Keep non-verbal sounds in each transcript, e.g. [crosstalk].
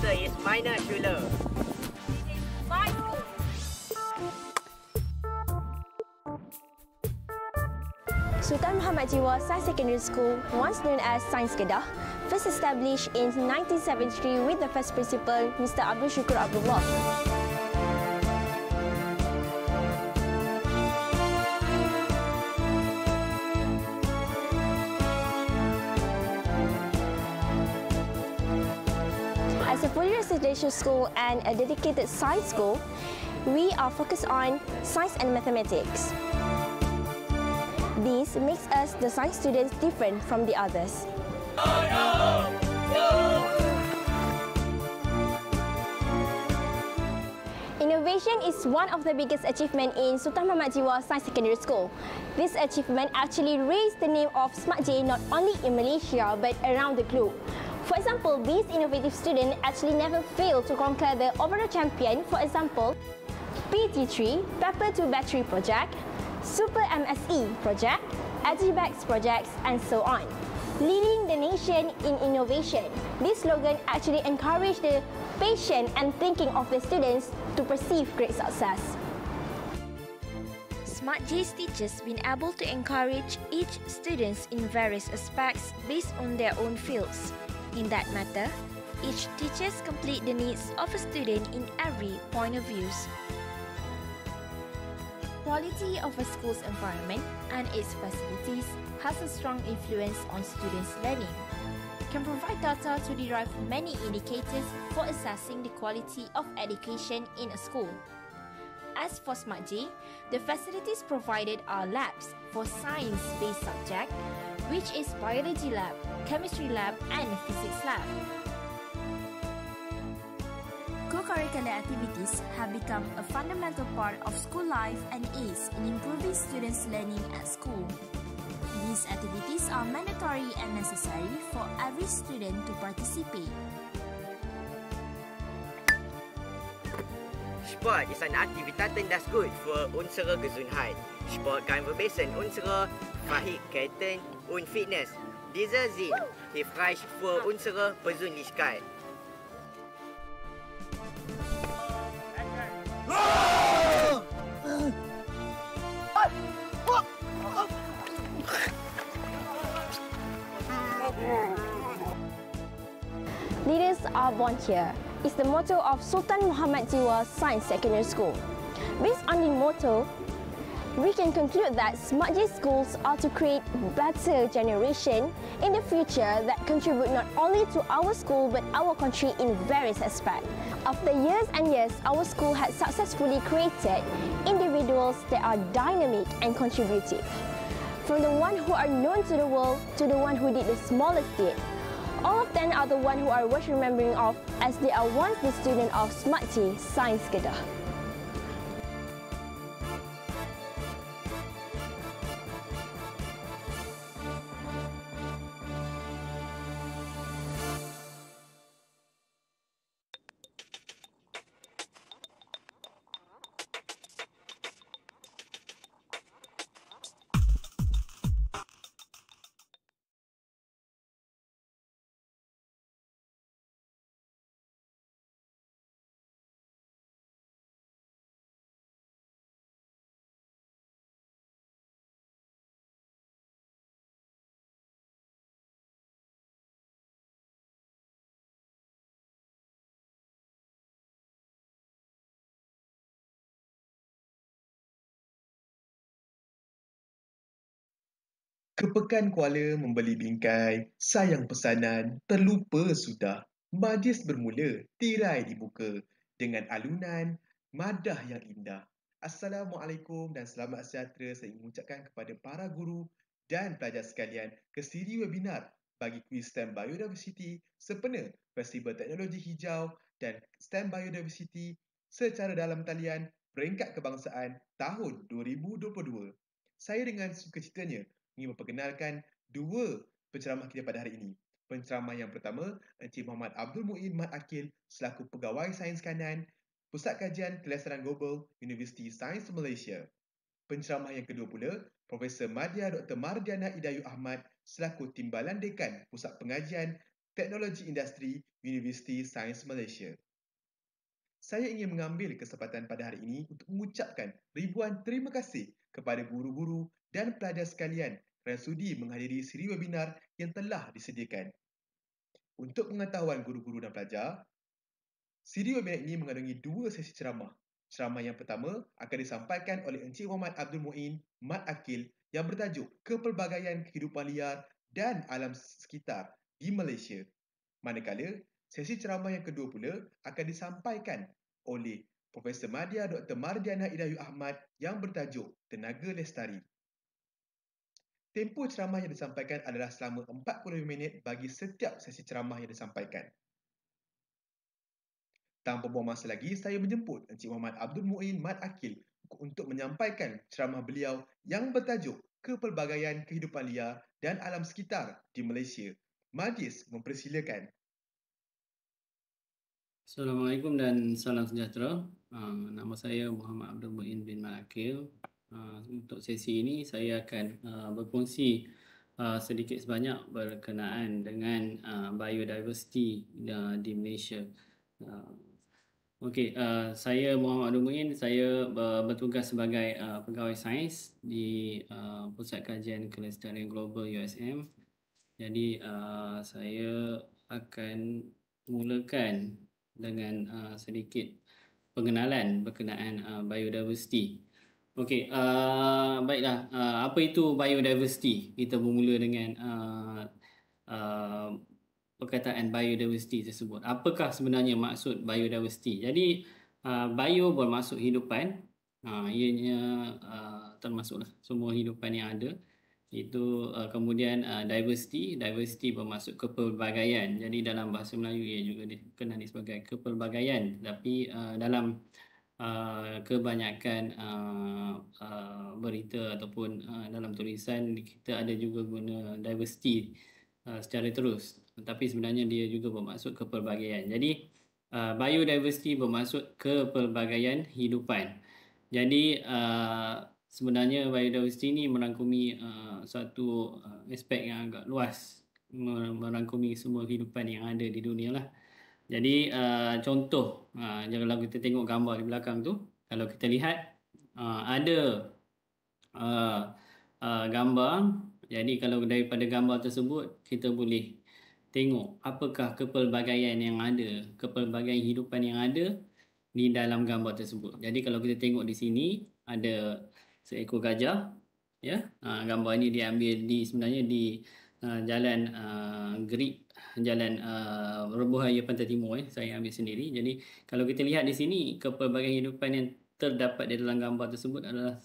answer is Minor Shuler. Sultan Muhammad Jiwa Science Secondary School, once known as Science Kedah, first established in 1973 with the first principal, Mr. Abdul Shukur Abdullah. school and a dedicated science school, we are focused on science and mathematics. This makes us, the science students, different from the others. Innovation is one of the biggest achievements in Sultan Muhammad Jiwa Science Secondary School. This achievement actually raised the name of Smart J not only in Malaysia but around the globe. For example, these innovative students actually never fail to conquer the overall champion, for example, PT3, Pepper Two Battery Project, Super MSE Project, Agibax projects, and so on. Leading the nation in innovation, this slogan actually encourages the passion and thinking of the students to perceive great success. Smart SmartJ's teachers been able to encourage each students in various aspects based on their own fields. In that matter, each teaches complete the needs of a student in every point of views. Quality of a school's environment and its facilities has a strong influence on students' learning. Can provide data to derive many indicators for assessing the quality of education in a school. As for SmartG, the facilities provided are labs for science-based subject, which is biology lab, chemistry lab, and physics lab. Co-curricular activities have become a fundamental part of school life and aids in improving students' learning at school. These activities are mandatory and necessary for every student to participate. Sport is an activity that's good für unsere Gesundheit. Sport kann verbessern unsere Fähigkeiten und Fitness Dieser sind hilfreich für unsere Persönlichkeit. Leaders are born here is the motto of Sultan Muhammad Jiwa Science Secondary School. Based on the motto, we can conclude that smart schools are to create better generation in the future that contribute not only to our school but our country in various aspects. After years and years, our school has successfully created individuals that are dynamic and contributive. From the one who are known to the world to the one who did the smallest deed, all of them are the one who are worth remembering of as they are once the student of Smart Science Kedah. Kepekan Kuala membeli bingkai, sayang pesanan, terlupa sudah. Majlis bermula, tirai dibuka dengan alunan madah yang indah. Assalamualaikum dan selamat sejahtera saya ingin ucapkan kepada para guru dan pelajar sekalian ke siri webinar bagi kuis STEM Biodiversity sempena Festival Teknologi Hijau dan STEM Biodiversity secara dalam talian peringkat kebangsaan tahun 2022. Saya dengan sukacitanya ingin memperkenalkan dua penceramah kita pada hari ini. Penceramah yang pertama, Encik Muhammad Abdul Muin Mat Akil selaku Pegawai Sains Kanan, Pusat Kajian Kelesaran Global, Universiti Sains Malaysia. Penceramah yang kedua pula, Profesor Madya Dr. Mardiana Idayu Ahmad selaku Timbalan Dekan Pusat Pengajian Teknologi Industri, Universiti Sains Malaysia. Saya ingin mengambil kesempatan pada hari ini untuk mengucapkan ribuan terima kasih kepada guru-guru dan pelajar sekalian dan sudi menghadiri siri webinar yang telah disediakan. Untuk pengetahuan guru-guru dan pelajar, siri webinar ini mengandungi dua sesi ceramah. Ceramah yang pertama akan disampaikan oleh Encik Muhammad Abdul Muin Mat Akil yang bertajuk Kepelbagaian Kehidupan Liar dan Alam Sekitar di Malaysia. Manakala, sesi ceramah yang kedua pula akan disampaikan oleh Profesor Madia Dr. Mardiana Idayu Ahmad yang bertajuk Tenaga Lestari. Tempoh ceramah yang disampaikan adalah selama 45 minit bagi setiap sesi ceramah yang disampaikan. Tanpa buang masa lagi, saya menjemput Encik Muhammad Abdul Mu'in Mat Akil untuk menyampaikan ceramah beliau yang bertajuk Kepelbagaian Kehidupan Lia dan Alam Sekitar di Malaysia. Majlis mempersilakan. Assalamualaikum dan salam sejahtera. Ah, nama saya Muhammad Abdul Mu'in bin Mat Akil. Ah, untuk sesi ini saya akan uh, berkongsi ah, sedikit sebanyak berkenaan dengan biodiversiti di Malaysia. Uh, Okey, uh, saya Muhammad Rumin, saya bertugas sebagai pegawai sains di Pusat Kajian Kelestarian Global USM. Jadi saya akan mulakan dengan sedikit pengenalan berkenaan biodiversiti. Okey, uh, baiklah. Uh, apa itu biodiversity? Kita bermula dengan uh, uh, perkataan biodiversity tersebut. Apakah sebenarnya maksud biodiversity? Jadi, uh, bio bermaksud hidupan. Uh, ianya uh, termasuklah semua hidupan yang ada. Itu uh, kemudian uh, diversity. Diversity bermaksud kepelbagaian. Jadi, dalam bahasa Melayu, ia juga dikenali sebagai kepelbagaian. Tapi uh, dalam uh, kebanyakan uh, uh, berita ataupun uh, dalam tulisan kita ada juga guna diversity uh, secara terus tapi sebenarnya dia juga bermaksud kepelbagaian. Jadi uh, biodiversity bermaksud kepelbagaian hidupan. Jadi uh, sebenarnya biodiversity ini merangkumi uh, satu uh, aspek yang agak luas merangkumi semua kehidupan yang ada di dunia lah. Jadi uh, contoh, uh, kalau kita tengok gambar di belakang tu, kalau kita lihat uh, ada uh, uh, gambar. Jadi kalau daripada gambar tersebut, kita boleh tengok apakah kepelbagaian yang ada, kepelbagaian hidupan yang ada di dalam gambar tersebut. Jadi kalau kita tengok di sini, ada seekor gajah. Ya, uh, gambar ini diambil di sebenarnya di uh, jalan uh, Greek jalan uh, Rebuhan Ya Pantai Timur eh, saya ambil sendiri. Jadi kalau kita lihat di sini kepelbagai hidupan yang terdapat di dalam gambar tersebut adalah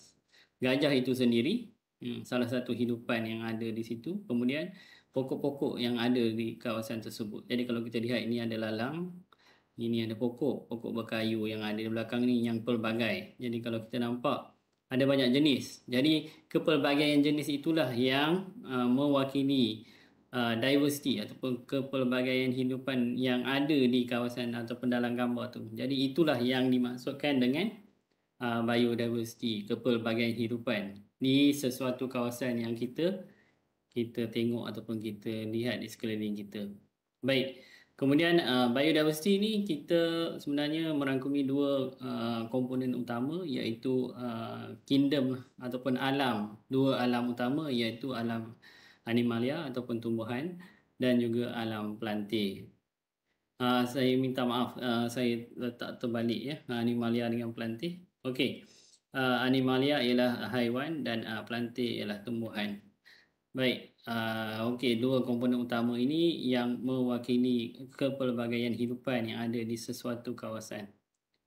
gajah itu sendiri, hmm, salah satu hidupan yang ada di situ. Kemudian pokok-pokok yang ada di kawasan tersebut. Jadi kalau kita lihat ini ada lalang, ini ada pokok, pokok berkayu yang ada di belakang ni yang pelbagai. Jadi kalau kita nampak ada banyak jenis. Jadi kepelbagaian jenis itulah yang uh, mewakili uh, diversity ataupun kepelbagaian hidupan yang ada di kawasan ataupun dalam gambar tu. Jadi itulah yang dimaksudkan dengan uh, biodiversity, kepelbagaian hidupan. di sesuatu kawasan yang kita kita tengok ataupun kita lihat di sekeliling kita. Baik. Kemudian uh, biodiversity ni kita sebenarnya merangkumi dua uh, komponen utama iaitu uh, kingdom ataupun alam. Dua alam utama iaitu alam animalia ataupun tumbuhan dan juga alam plantih. Ah, uh, saya minta maaf, uh, saya letak terbalik ya, ah, animalia dengan plantih. Okey, uh, animalia ialah haiwan dan uh, plantih ialah tumbuhan. Baik, uh, okey, dua komponen utama ini yang mewakili kepelbagaian hidupan yang ada di sesuatu kawasan.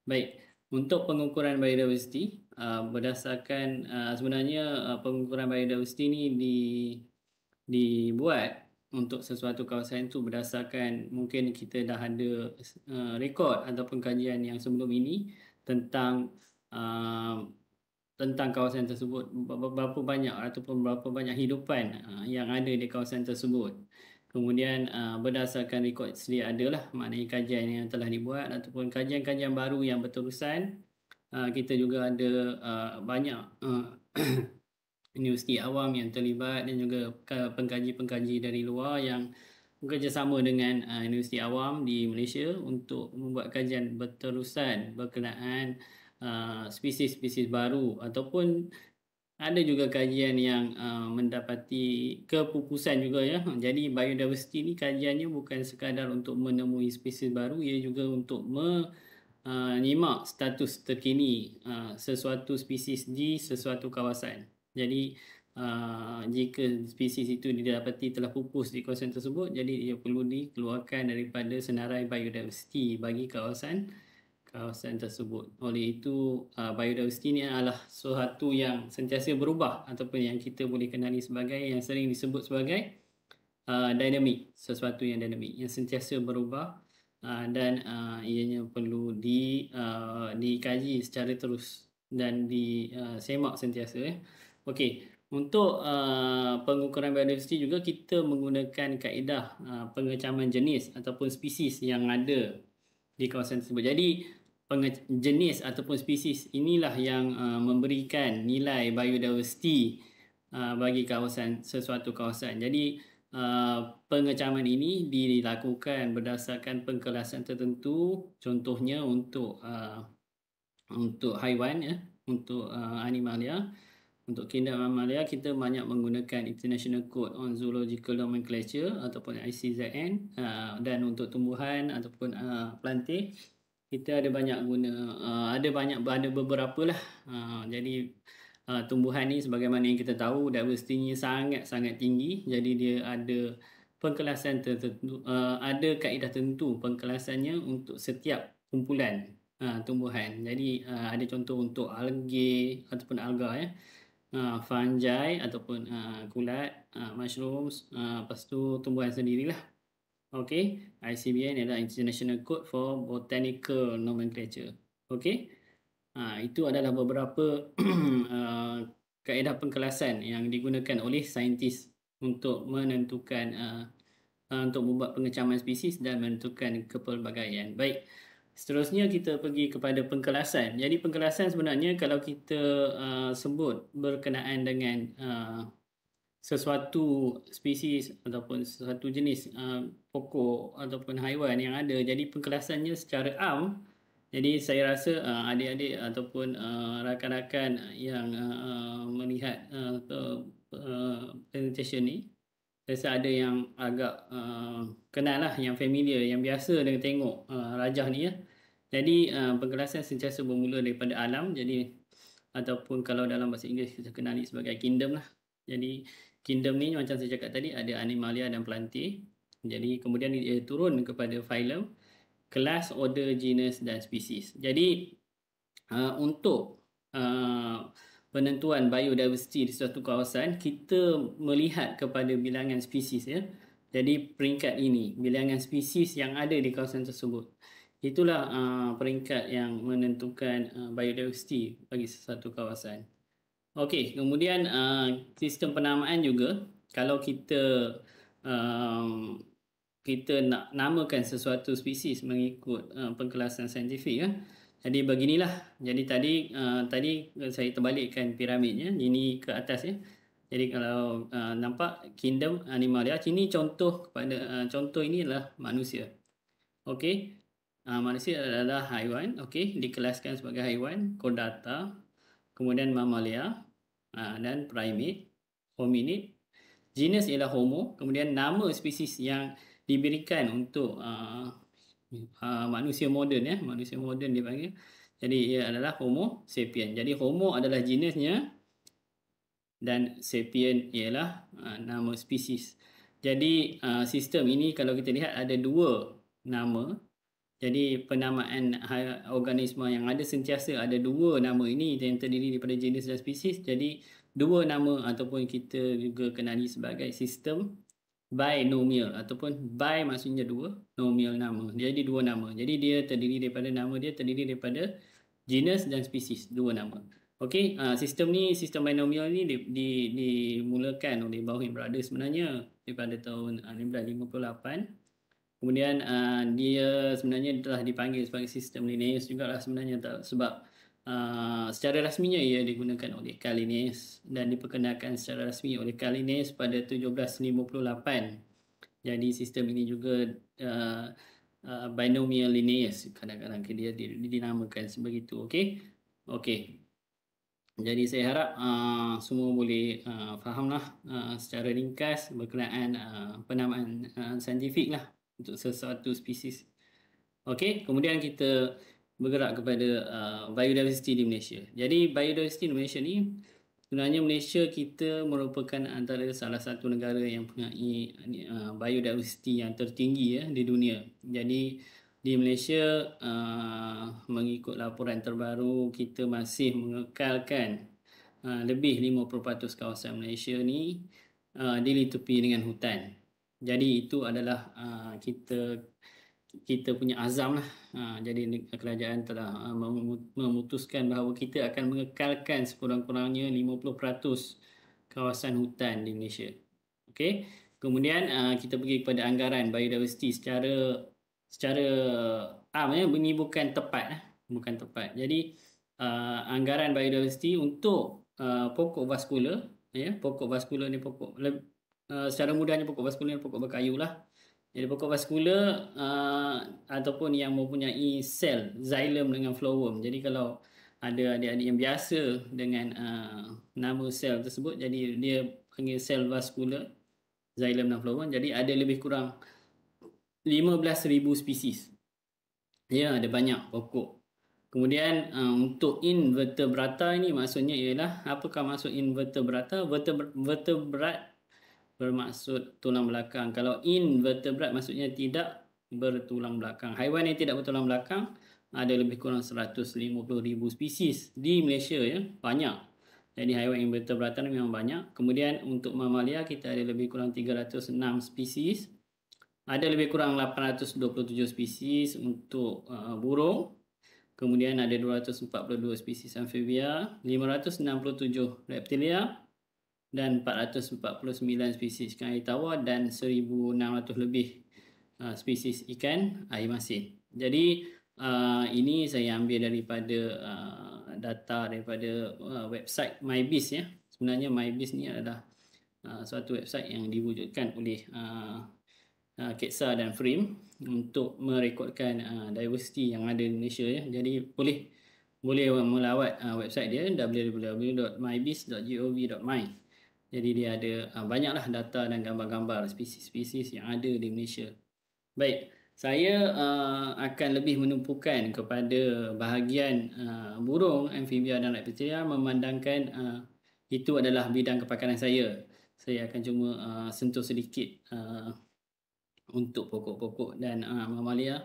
Baik, untuk pengukuran biodiversiti, uh, berdasarkan uh, sebenarnya uh, pengukuran biodiversiti ini di dibuat untuk sesuatu kawasan itu berdasarkan mungkin kita dah ada uh, rekod ataupun kajian yang sebelum ini tentang uh, tentang kawasan tersebut berapa banyak ataupun berapa banyak hidupan uh, yang ada di kawasan tersebut kemudian uh, berdasarkan rekod sedia ada lah maknanya kajian yang telah dibuat ataupun kajian-kajian baru yang berterusan uh, kita juga ada uh, banyak uh, universiti awam yang terlibat dan juga pengkaji-pengkaji dari luar yang bekerjasama dengan uh, universiti awam di Malaysia untuk membuat kajian berterusan berkenaan uh, spesies-spesies baru ataupun ada juga kajian yang uh, mendapati kepupusan juga ya. Jadi biodiversity ni kajiannya bukan sekadar untuk menemui spesies baru ia juga untuk menyimak uh, status terkini uh, sesuatu spesies di sesuatu kawasan. Jadi uh, jika spesies itu didapati telah pupus di kawasan tersebut, jadi ia perlu dikeluarkan daripada senarai biodiversiti bagi kawasan kawasan tersebut. Oleh itu, uh, biodiversiti ini adalah sesuatu yang sentiasa berubah ataupun yang kita boleh kenali sebagai yang sering disebut sebagai uh, dinamik, sesuatu yang dinamik, yang sentiasa berubah Uh, dan uh, ianya perlu di uh, dikaji secara terus dan disemak uh, sentiasa eh. Okey, untuk uh, pengukuran biodiversiti juga kita menggunakan kaedah uh, pengecaman jenis ataupun spesies yang ada di kawasan tersebut. Jadi penge- jenis ataupun spesies inilah yang uh, memberikan nilai biodiversiti uh, bagi kawasan sesuatu kawasan. Jadi uh, pengecaman ini dilakukan berdasarkan pengkelasan tertentu contohnya untuk uh, untuk haiwan ya, untuk uh, animalia. Ya untuk kinder mamalia kita banyak menggunakan international code on zoological nomenclature ataupun ICZN uh, dan untuk tumbuhan ataupun uh, kita ada banyak guna uh, ada banyak ada beberapa lah uh, jadi tumbuhan ni sebagaimana yang kita tahu diversity-nya sangat-sangat tinggi jadi dia ada pengkelasan tertentu ada kaedah tertentu pengkelasannya untuk setiap kumpulan tumbuhan jadi ada contoh untuk algae ataupun alga ya uh, fungi ataupun uh, ah, kulat, uh, ah, mushrooms, uh, lepas tu tumbuhan sendirilah. Okay, ICBN adalah International Code for Botanical Nomenclature. Okay, uh, itu adalah beberapa uh, [clears throat] kaedah pengkelasan yang digunakan oleh saintis untuk menentukan uh, untuk membuat pengecaman spesies dan menentukan kepelbagaian. Baik. Seterusnya kita pergi kepada pengkelasan. Jadi pengkelasan sebenarnya kalau kita uh, sebut berkenaan dengan uh, sesuatu spesies ataupun sesuatu jenis uh, pokok ataupun haiwan yang ada. Jadi pengkelasannya secara am. Jadi saya rasa uh, adik-adik ataupun uh, rakan-rakan yang uh, uh melihat uh, uh, presentation ni rasa ada yang agak uh, kenal lah, yang familiar, yang biasa dengan tengok uh, rajah ni ya. Uh. Jadi uh, eh, pengkelasan sentiasa bermula daripada alam. Jadi ataupun kalau dalam bahasa Inggeris kita kenali sebagai kingdom lah. Jadi kingdom ni macam saya cakap tadi ada animalia dan plantae. Jadi kemudian dia turun kepada phylum, kelas, order, genus dan species. Jadi uh, untuk uh, penentuan biodiversity di suatu kawasan kita melihat kepada bilangan species ya. Jadi peringkat ini bilangan species yang ada di kawasan tersebut itulah uh, peringkat yang menentukan uh, biodiversity bagi sesuatu kawasan. Okey, kemudian uh, sistem penamaan juga kalau kita um, kita nak namakan sesuatu spesies mengikut uh, pengkelasan saintifik ya. Jadi beginilah. Jadi tadi uh, tadi saya terbalikkan piramidnya. Ini ke atas ya. Jadi kalau uh, nampak kingdom animalia. Ini contoh kepada uh, contoh ini adalah manusia. Okey. Uh, manusia adalah haiwan, okey, dikelaskan sebagai haiwan, kodata, kemudian mamalia uh, dan primate, hominid. Genus ialah homo, kemudian nama spesies yang diberikan untuk uh, uh, manusia moden ya, manusia moden dipanggil. Jadi ia adalah homo sapien. Jadi homo adalah jenisnya dan sapien ialah uh, nama spesies. Jadi uh, sistem ini kalau kita lihat ada dua nama jadi penamaan ha- organisma yang ada sentiasa ada dua nama ini yang terdiri daripada jenis dan spesies. Jadi dua nama ataupun kita juga kenali sebagai sistem binomial ataupun bi maksudnya dua nomial nama. Jadi dua nama. Jadi dia terdiri daripada nama dia terdiri daripada genus dan spesies dua nama. Okey, uh, sistem ni sistem binomial ni di, di, dimulakan oleh Bowen Brothers sebenarnya daripada tahun uh, Kemudian uh, dia sebenarnya telah dipanggil sebagai sistem Linnaeus juga lah sebenarnya sebab uh, secara rasminya ia digunakan oleh Carl dan diperkenalkan secara rasmi oleh Carl Linnaeus pada 1758. Jadi sistem ini juga uh, uh, binomial Linnaeus kadang-kadang dia dinamakan sebegitu. Okey. Okey. Jadi saya harap uh, semua boleh uh, fahamlah uh, secara ringkas berkenaan uh, penamaan uh, saintifik lah untuk sesuatu spesies. Okey, kemudian kita bergerak kepada uh, biodiversity di Malaysia. Jadi biodiversiti di Malaysia ni sebenarnya Malaysia kita merupakan antara salah satu negara yang mempunyai uh, biodiversity yang tertinggi ya di dunia. Jadi di Malaysia uh, mengikut laporan terbaru kita masih mengekalkan uh, lebih 50% kawasan Malaysia ni uh, dilitupi dengan hutan. Jadi itu adalah uh, kita kita punya azam lah. Ha, jadi kerajaan telah ah, memutuskan bahawa kita akan mengekalkan sekurang-kurangnya 50% kawasan hutan di Malaysia. Okey. Kemudian uh, kita pergi kepada anggaran biodiversity secara secara am ya, ini bukan tepat lah, bukan tepat. Jadi uh, anggaran biodiversity untuk uh, pokok vaskular ya, pokok vaskular ni pokok uh, secara mudahnya pokok vaskular ni pokok berkayu lah. Jadi pokok vaskular uh, ataupun yang mempunyai sel, xylem dengan phloem. Jadi kalau ada adik-adik yang biasa dengan uh, nama sel tersebut, jadi dia panggil sel vaskular, xylem dan phloem. Jadi ada lebih kurang 15,000 spesies. Ya, ada banyak pokok. Kemudian uh, untuk invertebrata ini maksudnya ialah apakah maksud invertebrata? Vertebra, vertebrata bermaksud tulang belakang. Kalau invertebrate maksudnya tidak bertulang belakang. Haiwan yang tidak bertulang belakang ada lebih kurang 150 ribu spesies di Malaysia ya. Banyak. Jadi haiwan invertebrata memang banyak. Kemudian untuk mamalia kita ada lebih kurang 306 spesies. Ada lebih kurang 827 spesies untuk uh, burung. Kemudian ada 242 spesies amfibia, 567 reptilia, dan 449 spesies ikan air tawar dan 1,600 lebih uh, spesies ikan air masin. Jadi uh, ini saya ambil daripada uh, data daripada uh, website MyBiz ya. Sebenarnya MyBiz ni adalah uh, suatu website yang diwujudkan oleh uh, uh, Ketsa dan Frame untuk merekodkan uh, diversity yang ada di Malaysia ya. Jadi boleh boleh melawat uh, website dia www.mybiz.gov.my. Jadi dia ada uh, banyaklah data dan gambar-gambar spesies-spesies yang ada di Malaysia. Baik, saya uh, akan lebih menumpukan kepada bahagian uh, burung, amfibia dan reptilia memandangkan uh, itu adalah bidang kepakaran saya. Saya akan cuma uh, sentuh sedikit uh, untuk pokok-pokok dan uh, mamalia.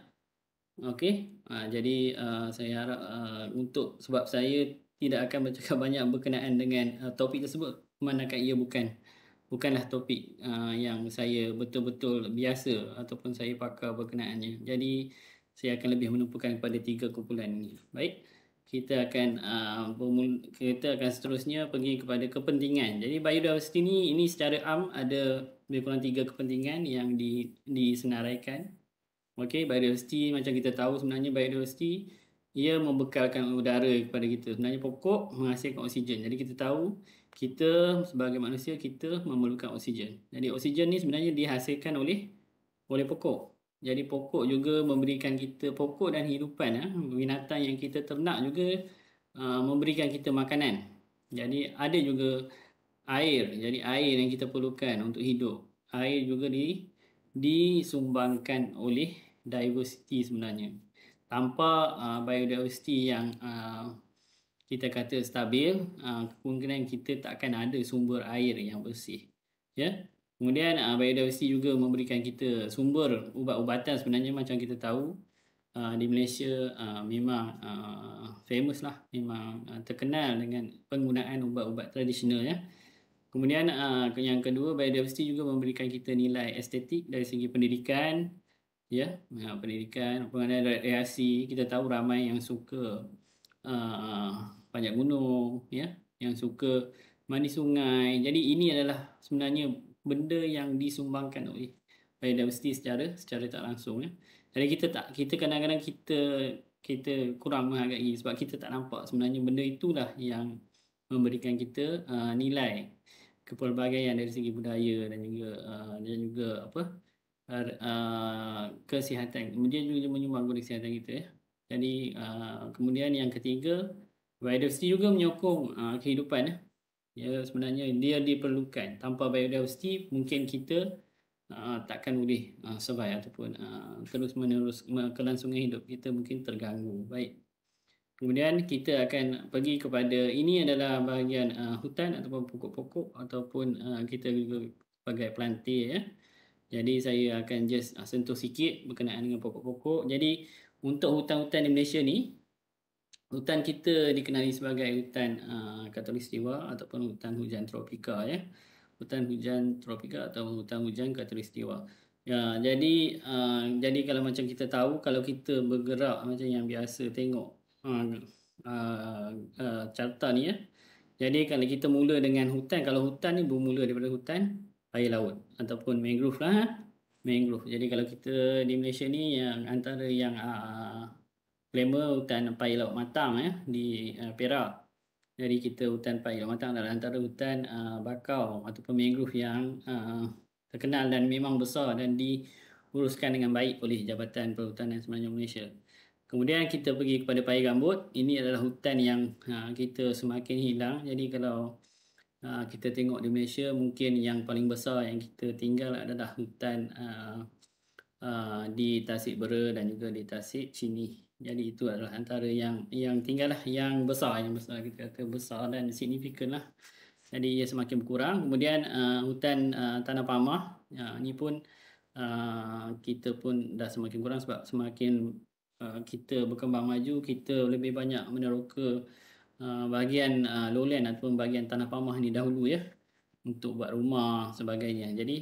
Okey, uh, jadi uh, saya harap uh, untuk sebab saya tidak akan bercakap [laughs] banyak berkenaan dengan uh, topik tersebut manakah ia bukan bukanlah topik uh, yang saya betul-betul biasa ataupun saya pakar berkenaannya. Jadi saya akan lebih menumpukan kepada tiga kumpulan ini. Baik. Kita akan uh, kita akan seterusnya pergi kepada kepentingan. Jadi biodiversity ni ini secara am ada lebih kurang tiga kepentingan yang di disenaraikan. Okey, biodiversity macam kita tahu sebenarnya biodiversity ia membekalkan udara kepada kita. Sebenarnya pokok menghasilkan oksigen. Jadi kita tahu kita sebagai manusia kita memerlukan oksigen. Jadi oksigen ni sebenarnya dihasilkan oleh oleh pokok. Jadi pokok juga memberikan kita pokok dan hidupan. Eh. Binatang yang kita ternak juga uh, memberikan kita makanan. Jadi ada juga air. Jadi air yang kita perlukan untuk hidup. Air juga di disumbangkan oleh diversity sebenarnya. Tanpa uh, ah, biodiversity yang uh, kita kata stabil, ah, kemungkinan kita tak akan ada sumber air yang bersih. Ya. Kemudian ah, biodiversiti juga memberikan kita sumber ubat-ubatan sebenarnya macam kita tahu ah, di Malaysia memang famous lah, memang terkenal dengan penggunaan ubat-ubat tradisional ya. Kemudian yang kedua biodiversiti juga memberikan kita nilai estetik dari segi pendidikan ya, pendidikan, pengenalan reaksi Kita tahu ramai yang suka panjat gunung ya yang suka mandi sungai jadi ini adalah sebenarnya benda yang disumbangkan oleh biodiversity secara secara tak langsung ya jadi kita tak kita kadang-kadang kita kita kurang menghargai sebab kita tak nampak sebenarnya benda itulah yang memberikan kita uh, nilai kepelbagaian dari segi budaya dan juga uh, dan juga apa er, uh, kesihatan kemudian juga menyumbang kepada kesihatan kita ya. jadi uh, kemudian yang ketiga biodiversiti juga menyokong uh, kehidupan eh. ya sebenarnya dia diperlukan tanpa biodiversiti mungkin kita uh, takkan boleh uh, survive ataupun uh, terus menerus kelangsungan hidup kita mungkin terganggu baik kemudian kita akan pergi kepada ini adalah bahagian uh, hutan ataupun pokok-pokok ataupun uh, kita juga sebagai plantir ya jadi saya akan just uh, sentuh sikit berkenaan dengan pokok-pokok jadi untuk hutan-hutan di Malaysia ni hutan kita dikenali sebagai hutan uh, katulistiwa ataupun hutan hujan tropika ya. Hutan hujan tropika atau hutan hujan katulistiwa. Ya, jadi uh, jadi kalau macam kita tahu kalau kita bergerak macam yang biasa tengok uh, uh, uh, carta ni ya. Jadi kalau kita mula dengan hutan, kalau hutan ni bermula daripada hutan air laut ataupun mangrove lah. Ha. Mangrove. Jadi kalau kita di Malaysia ni yang antara yang uh, glamour hutan paya laut matang ya di uh, Perak. Jadi kita hutan paya laut matang adalah antara hutan uh, bakau ataupun mangrove yang uh, terkenal dan memang besar dan diuruskan dengan baik oleh Jabatan Perhutanan Semenanjung Malaysia. Kemudian kita pergi kepada paya gambut. Ini adalah hutan yang uh, kita semakin hilang. Jadi kalau uh, kita tengok di Malaysia mungkin yang paling besar yang kita tinggal adalah hutan uh, Uh, di Tasik Bera dan juga di Tasik Cini jadi itu adalah antara yang yang tinggal lah yang besar yang besar kita kata besar dan signifikan lah jadi ia semakin berkurang kemudian uh, hutan uh, tanah pamah uh, ni pun uh, kita pun dah semakin kurang sebab semakin uh, kita berkembang maju kita lebih banyak meneroka uh, bahagian uh, lowland ataupun bahagian tanah pamah ni dahulu ya untuk buat rumah sebagainya jadi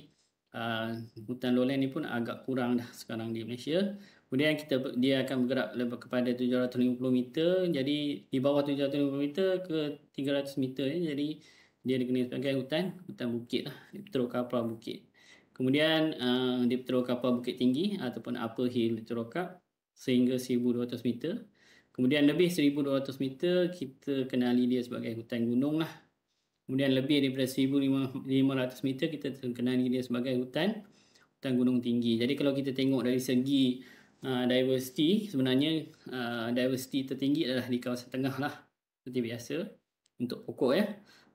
uh, hutan lowland ni pun agak kurang dah sekarang di Malaysia Kemudian kita dia akan bergerak lebih kepada 750 meter. Jadi di bawah 750 meter ke 300 meter. Ya. Jadi dia dikenali sebagai hutan, hutan bukit lah. Dipetro kapal bukit. Kemudian uh, dipetro kapal bukit tinggi ataupun upper hill dipetro kap sehingga 1200 meter. Kemudian lebih 1200 meter kita kenali dia sebagai hutan gunung lah. Kemudian lebih daripada 1500 meter kita kenali dia sebagai hutan hutan gunung tinggi. Jadi kalau kita tengok dari segi Ah, diversity sebenarnya uh, diversity tertinggi adalah di kawasan tengah lah seperti biasa untuk pokok ya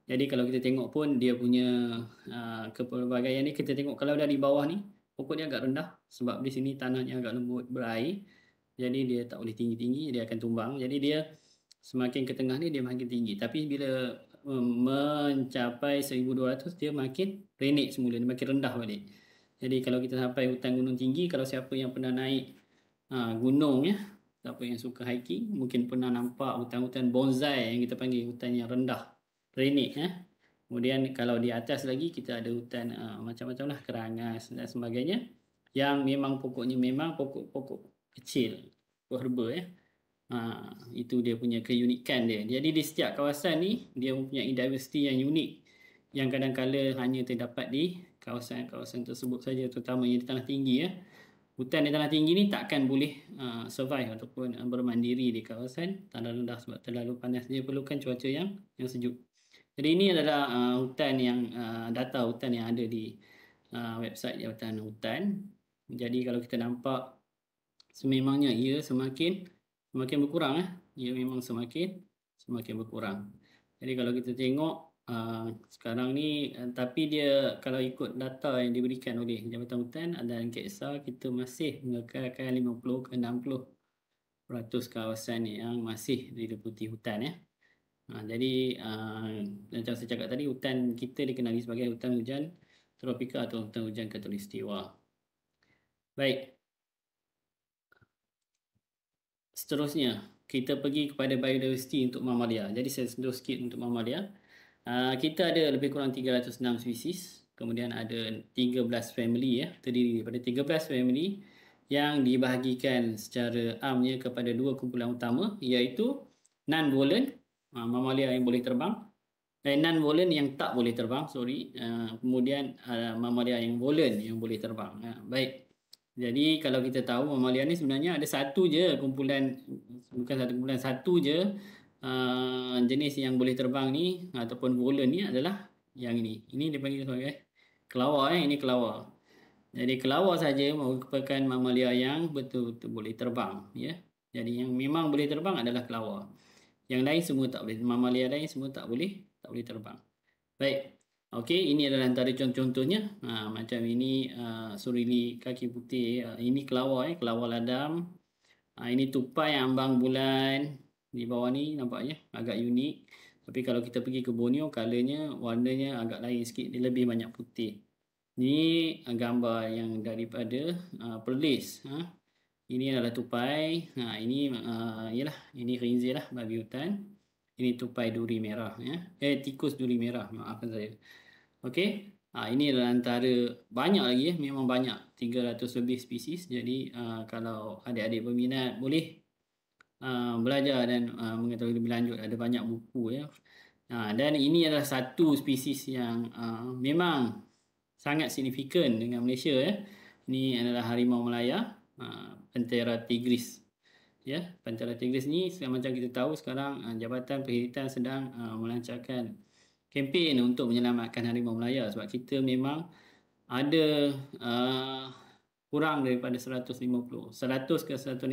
jadi kalau kita tengok pun dia punya uh, kepelbagaian ni kita tengok kalau dari bawah ni pokok dia agak rendah sebab di sini tanahnya agak lembut berair jadi dia tak boleh tinggi-tinggi dia akan tumbang jadi dia semakin ke tengah ni dia makin tinggi tapi bila um, mencapai 1200 dia makin renik semula dia makin rendah balik jadi kalau kita sampai hutan gunung tinggi kalau siapa yang pernah naik Ha, gunung ya. Siapa yang suka hiking mungkin pernah nampak hutan-hutan bonsai yang kita panggil hutan yang rendah, renik ya. Kemudian kalau di atas lagi kita ada hutan ha, macam-macam lah kerangas dan sebagainya yang memang pokoknya memang pokok-pokok kecil, pokok herba ya. Ha, itu dia punya keunikan dia. Jadi di setiap kawasan ni dia mempunyai diversity yang unik yang kadang-kadang hanya terdapat di kawasan-kawasan tersebut saja terutamanya di tanah tinggi ya hutan di tanah tinggi ni takkan boleh uh, survive ataupun uh, bermandiri di kawasan tanah rendah sebab terlalu panas dia perlukan cuaca yang yang sejuk. Jadi ini adalah uh, hutan yang uh, data hutan yang ada di uh, website Jabatan Hutan. Jadi kalau kita nampak sememangnya ia semakin semakin berkurang eh. Ia memang semakin semakin berkurang. Jadi kalau kita tengok Uh, sekarang ni uh, tapi dia kalau ikut data yang diberikan oleh Jabatan Hutan dan KSA kita masih mengekalkan 50 ke 60 kawasan yang masih diliputi hutan ya. Uh, jadi uh, macam saya cakap tadi hutan kita dikenali sebagai hutan hujan tropika atau hutan hujan katulistiwa. Baik. Seterusnya kita pergi kepada biodiversiti untuk mamalia. Jadi saya sedikit untuk mamalia. Ah, kita ada lebih kurang 306 spesies, Kemudian ada 13 family ya, terdiri daripada 13 family yang dibahagikan secara amnya kepada dua kumpulan utama iaitu non-volen, uh, ah, mamalia yang boleh terbang. Eh, non-volen yang tak boleh terbang, sorry. Uh, kemudian uh, mamalia yang volen yang boleh terbang. Uh, baik. Jadi kalau kita tahu mamalia ni sebenarnya ada satu je kumpulan, bukan satu kumpulan, satu je Ah, jenis yang boleh terbang ni ataupun volun ni adalah yang ini. Ini dipanggil sebagai eh? kelawar eh, ini kelawar. Jadi kelawar saja merupakan mamalia yang betul-betul boleh terbang, ya. Jadi yang memang boleh terbang adalah kelawar. Yang lain semua tak boleh, mamalia lain semua tak boleh, tak boleh terbang. Baik. Okey, ini adalah antara contoh-contohnya. Ha, macam ini uh, ah, surili kaki putih, ini kelawar eh, kelawar ladam. Uh, ini tupai ambang bulan, di bawah ni nampaknya agak unik tapi kalau kita pergi ke Borneo colornya warnanya agak lain sikit dia lebih banyak putih ni gambar yang daripada uh, Perlis ha? ini adalah tupai ha, ini uh, ini rinzir lah babi hutan ini tupai duri merah ya? eh tikus duri merah maafkan saya ok ha, ini adalah antara banyak lagi ya? memang banyak 300 lebih spesies jadi uh, kalau adik-adik berminat boleh Ah, belajar dan uh, mengetahui lebih lanjut ada banyak buku ya. Uh, dan ini adalah satu spesies yang uh, memang sangat signifikan dengan Malaysia ya. Ini adalah harimau Melaya, uh, Pantera tigris. Ya, Pantera tigris ni macam kita tahu sekarang uh, Jabatan Perhitan sedang uh, melancarkan kempen untuk menyelamatkan harimau Melaya sebab kita memang ada uh, kurang daripada 150 100 ke 150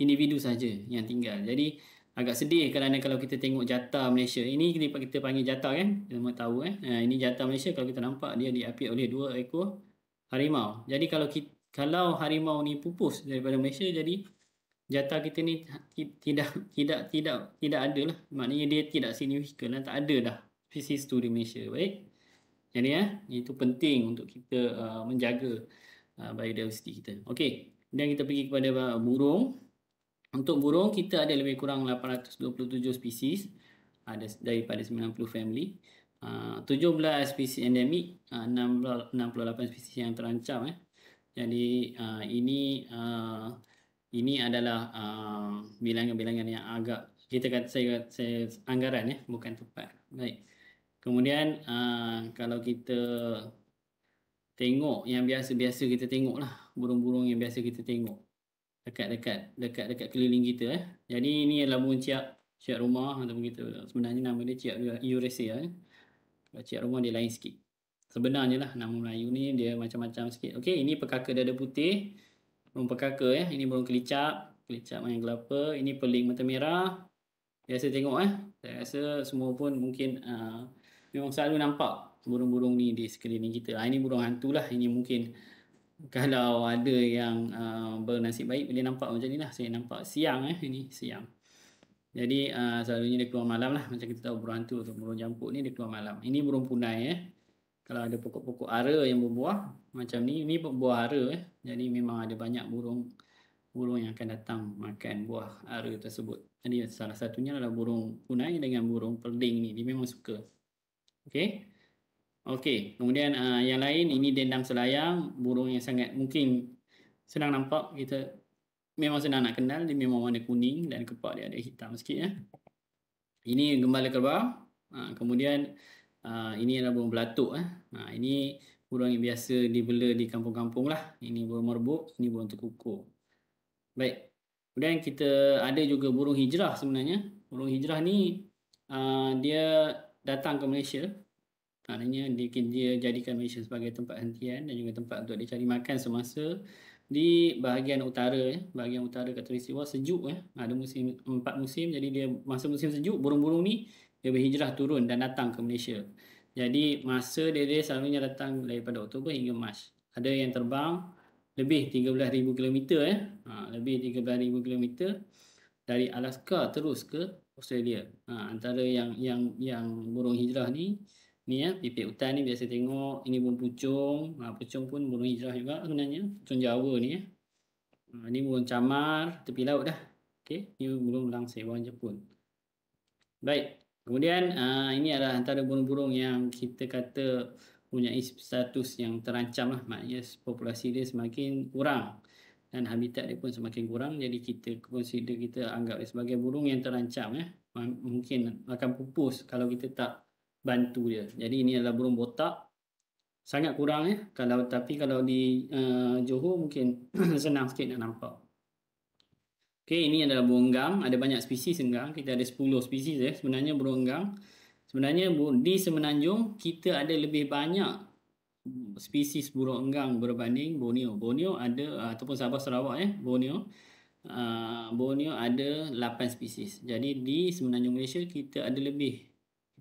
individu saja yang tinggal. Jadi agak sedih kerana kalau kita tengok jata Malaysia ini kita kita panggil jata kan lama tahu kan eh? ini jata Malaysia kalau kita nampak dia diapit oleh dua ekor harimau jadi kalau kita, kalau harimau ni pupus daripada Malaysia jadi jata kita ni tidak tidak tidak tidak ada lah maknanya dia tidak signifikan lah. tak ada dah spesies tu di Malaysia baik jadi ya itu penting untuk kita uh, menjaga uh, biodiversity kita okey dan kita pergi kepada uh, burung untuk burung kita ada lebih kurang 827 spesies, ada daripada 90 family. Ah, uh, 17 spesies endemik, uh, 68 spesies yang terancam eh. Jadi uh, ini uh, ini adalah uh, bilangan-bilangan yang agak kita kata saya, kata saya anggaran ya, eh, bukan tepat. Baik. Kemudian uh, kalau kita tengok yang biasa-biasa kita tengoklah burung-burung yang biasa kita tengok dekat-dekat dekat-dekat keliling kita eh. Jadi ini adalah mun ciak rumah atau begitu. sebenarnya nama dia ciak Eurasia eh. Ciak rumah dia lain sikit. Sebenarnya lah nama Melayu ni dia macam-macam sikit. Okey, ini pekaka dada putih. Burung pekaka eh. Ini burung kelicap. Kelicap main kelapa. Ini peling mata merah. Biasa tengok eh. Saya rasa semua pun mungkin uh, memang selalu nampak burung-burung ni di sekeliling kita. Ha, ini burung hantu lah. Ini mungkin kalau ada yang uh, bernasib baik boleh nampak macam ni lah saya nampak siang eh ini siang jadi uh, selalunya dia keluar malam lah macam kita tahu burung hantu atau burung jampuk ni dia keluar malam ini burung punai eh kalau ada pokok-pokok ara yang berbuah macam ni ni buah ara eh jadi memang ada banyak burung burung yang akan datang makan buah ara tersebut jadi salah satunya adalah burung punai dengan burung perding ni dia memang suka okey Okey, kemudian uh, yang lain ini dendang selayang, burung yang sangat mungkin senang nampak kita memang senang nak kenal dia memang warna kuning dan kepak dia ada hitam sikit ya. Ini gembala kerbau. Ha, kemudian uh, ini adalah burung belatuk eh. Ha, ini burung yang biasa dibela di kampung-kampung lah. Ini burung merbuk, ini burung terkukur. Baik. Kemudian kita ada juga burung hijrah sebenarnya. Burung hijrah ni uh, dia datang ke Malaysia maknanya dia, dia jadikan Malaysia sebagai tempat hentian dan juga tempat untuk dicari makan semasa di bahagian utara ya bahagian utara kat katulistiwa sejuk ya ah, ada musim empat musim jadi dia masa musim sejuk burung-burung ni dia berhijrah turun dan datang ke Malaysia jadi masa dia dia selalunya datang daripada Oktober hingga Mac ada yang terbang lebih 13000 km ya ha, lebih 13000 km dari Alaska terus ke Australia ha, antara yang yang yang burung hijrah ni ni ya pipit hutan ni biasa tengok ini burung pucung ha, pucung pun burung hijrah juga sebenarnya pucung jawa ni ya ha, ni burung camar tepi laut dah okey ni burung lang sewa jepun baik kemudian ha, ini adalah antara burung-burung yang kita kata punya status yang terancam lah maknanya populasi dia semakin kurang dan habitat dia pun semakin kurang jadi kita consider kita anggap dia sebagai burung yang terancam ya mungkin akan pupus kalau kita tak bantu dia. Jadi ini adalah burung botak. Sangat kurang eh kalau tapi kalau di uh, Johor mungkin [clears throat] senang sikit nak nampak. Okey, ini adalah burung enggang. Ada banyak spesies enggang. Kita ada 10 spesies eh sebenarnya burung enggang. Sebenarnya di Semenanjung kita ada lebih banyak spesies burung enggang berbanding Borneo. Borneo ada eh, ataupun Sabah Sarawak eh Borneo. Uh, Borneo ada 8 spesies. Jadi di Semenanjung Malaysia kita ada lebih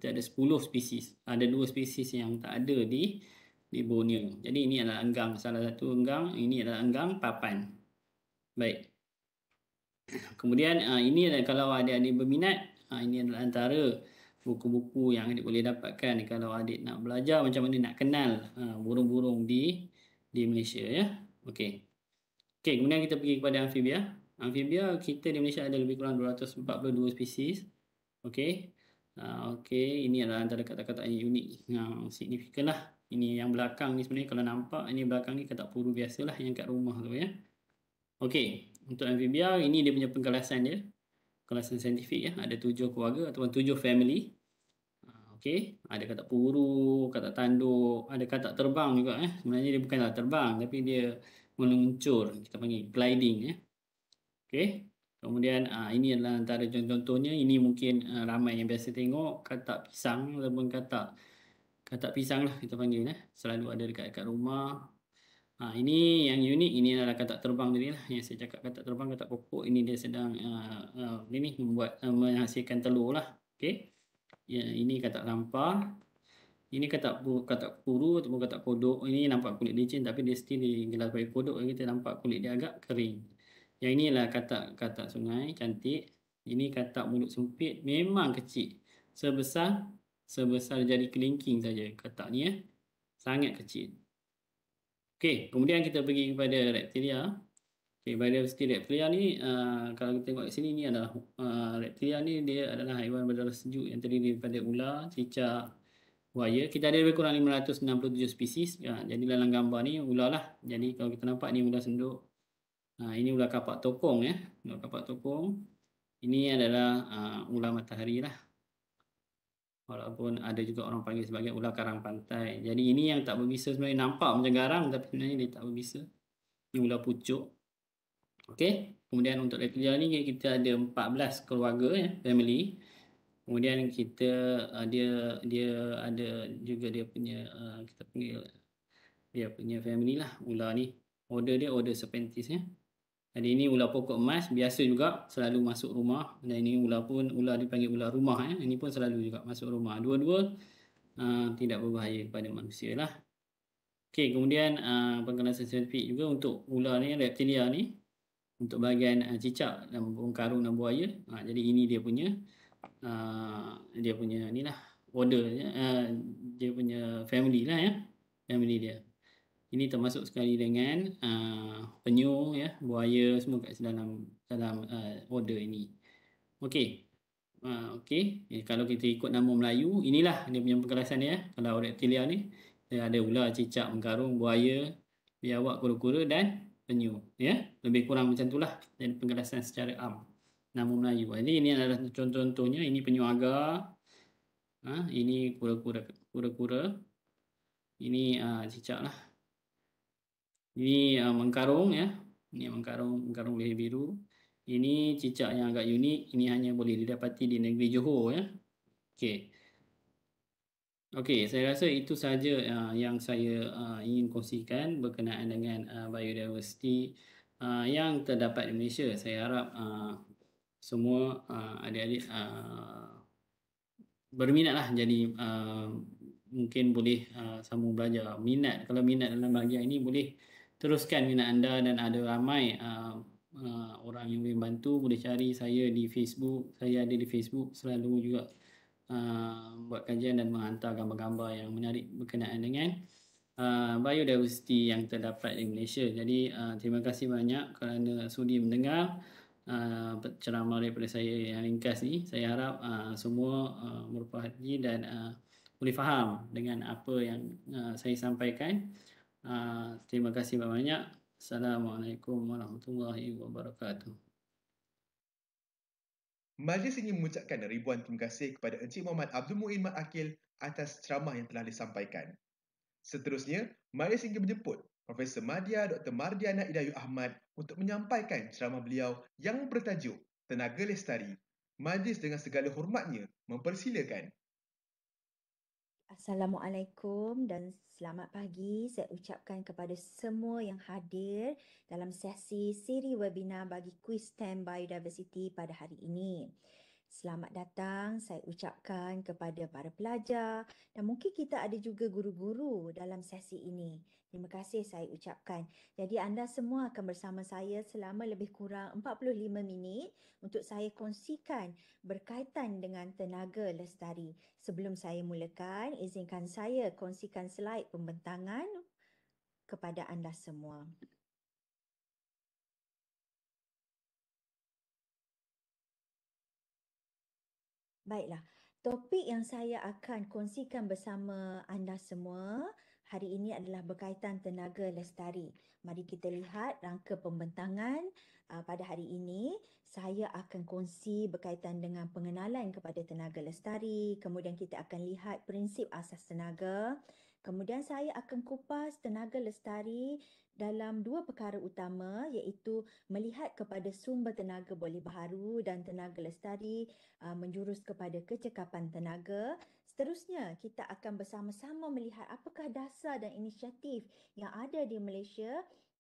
kita ada 10 spesies. Ah, ada dua spesies yang tak ada di di Borneo. Jadi ini adalah enggang salah satu enggang, ini adalah enggang papan. Baik. Kemudian ah, ini adalah kalau ada adik berminat, ah, ini adalah antara buku-buku yang adik boleh dapatkan kalau adik nak belajar macam mana nak kenal burung-burung di di Malaysia ya. Okey. Okey, kemudian kita pergi kepada amfibia. Amfibia kita di Malaysia ada lebih kurang 242 spesies. Okey. Ah, okay, ini adalah antara kata-kata yang unik yang ah, signifikan lah. Ini yang belakang ni sebenarnya kalau nampak, ini belakang ni katak puru biasalah yang kat rumah tu ya. Okay, untuk amfibia ini dia punya pengkelasan dia. Kelasan saintifik ya, ada tujuh keluarga ataupun tujuh family. Ah, okay, ada kata puru, kata tanduk, ada kata terbang juga ya. Sebenarnya dia bukanlah terbang tapi dia meluncur, kita panggil gliding ya. Okay. Kemudian uh, ini adalah antara contoh-contohnya. Ini mungkin uh, ramai yang biasa tengok katak pisang ataupun katak katak pisang lah kita panggil. Eh. Selalu ada dekat, dekat rumah. Ha, ini yang unik, ini adalah katak terbang tadi lah. Yang saya cakap katak terbang, katak pokok. Ini dia sedang uh, uh, ini membuat uh, menghasilkan telur lah. Okay. Ya, ini katak lampar. Ini katak katak kuru ataupun katak kodok. Ini nampak kulit licin tapi dia still digelar sebagai kodok. Kita nampak kulit dia agak kering. Yang inilah katak-katak sungai cantik. Ini katak mulut sempit memang kecil. Sebesar sebesar jari kelingking saja katak ni ya. Sangat kecil. Okey, kemudian kita pergi kepada reptilia. Okey, biodiversity reptilia ni uh, kalau kita tengok kat sini ni adalah uh, reptilia ni dia adalah haiwan berdarah sejuk yang terdiri daripada ular, cicak, buaya. Kita ada lebih kurang 567 spesies. Ya, jadi dalam gambar ni ular lah. Jadi kalau kita nampak ni ular senduk, Ha, ini ular kapak tokong ya. Ular kapak tokong. Ini adalah uh, ular matahari lah. Walaupun ada juga orang panggil sebagai ular karang pantai. Jadi ini yang tak berbisa sebenarnya. Nampak macam garang tapi sebenarnya dia tak berbisa. Ini ular pucuk. Okey. Kemudian untuk reptilia ni kita ada 14 keluarga ya. Family. Kemudian kita uh, dia dia ada juga dia punya uh, kita panggil dia punya family lah ular ni. Order dia order serpentis ya. Jadi ini ular pokok emas biasa juga selalu masuk rumah dan ini ular pun ular dipanggil ular rumah eh. Ini pun selalu juga masuk rumah. Dua-dua uh, tidak berbahaya kepada manusia lah. Okey, kemudian uh, ah, pengenalan spesifik juga untuk ular ni reptilia ni untuk bahagian uh, cicak dan burung karung dan buaya. Uh, jadi ini dia punya uh, dia punya inilah order ya. Uh, dia punya family lah ya. Family dia ini termasuk sekali dengan uh, penyu ya buaya semua kat dalam dalam uh, order ini okey uh, okey eh, kalau kita ikut nama Melayu inilah dia punya pengkelasan ya kalau reptilia ni dia ada ular cicak mengarung buaya biawak kura-kura dan penyu ya lebih kurang macam itulah dan pengkelasan secara am nama Melayu Jadi ah, ini adalah contoh-contohnya ini penyu agar ha, ini kura-kura kura-kura ini uh, cicak lah. Ini uh, mengkarung ya. Ini mengkarung, mengkarung leher biru. Ini cicak yang agak unik. Ini hanya boleh didapati di negeri Johor ya. Okey. Okey, saya rasa itu saja uh, yang saya uh, ingin kongsikan berkenaan dengan uh, biodiversity uh, yang terdapat di Malaysia. Saya harap uh, semua uh, adik-adik uh, berminatlah jadi uh, mungkin boleh uh, sambung belajar. Minat kalau minat dalam bahagian ini boleh teruskan minat anda dan ada ramai uh, uh, orang yang boleh bantu boleh cari saya di Facebook saya ada di Facebook selalu juga uh, buat kajian dan menghantar gambar-gambar yang menarik berkenaan dengan uh, biodiversity yang terdapat di Malaysia jadi uh, terima kasih banyak kerana sudi mendengar uh, ceramah daripada saya yang ringkas ni saya harap uh, semua uh, merupakan dan uh, boleh faham dengan apa yang uh, saya sampaikan Ah, terima kasih banyak-banyak. Assalamualaikum warahmatullahi wabarakatuh. Majlis ini mengucapkan ribuan terima kasih kepada Encik Muhammad Abdul Muin Mat Akil atas ceramah yang telah disampaikan. Seterusnya, majlis ingin menjemput Profesor Madia Dr. Mardiana Idayu Ahmad untuk menyampaikan ceramah beliau yang bertajuk Tenaga Lestari. Majlis dengan segala hormatnya mempersilakan. Assalamualaikum dan Selamat pagi saya ucapkan kepada semua yang hadir dalam sesi siri webinar bagi Quiz kuis by Biodiversity pada hari ini. Selamat datang saya ucapkan kepada para pelajar dan mungkin kita ada juga guru-guru dalam sesi ini. Terima kasih saya ucapkan. Jadi anda semua akan bersama saya selama lebih kurang 45 minit untuk saya kongsikan berkaitan dengan tenaga lestari. Sebelum saya mulakan, izinkan saya kongsikan slide pembentangan kepada anda semua. Baiklah, topik yang saya akan kongsikan bersama anda semua hari ini adalah berkaitan tenaga lestari. Mari kita lihat rangka pembentangan uh, pada hari ini. Saya akan kongsi berkaitan dengan pengenalan kepada tenaga lestari. Kemudian kita akan lihat prinsip asas tenaga. Kemudian saya akan kupas tenaga lestari dalam dua perkara utama iaitu melihat kepada sumber tenaga boleh baharu dan tenaga lestari uh, menjurus kepada kecekapan tenaga Seterusnya, kita akan bersama-sama melihat apakah dasar dan inisiatif yang ada di Malaysia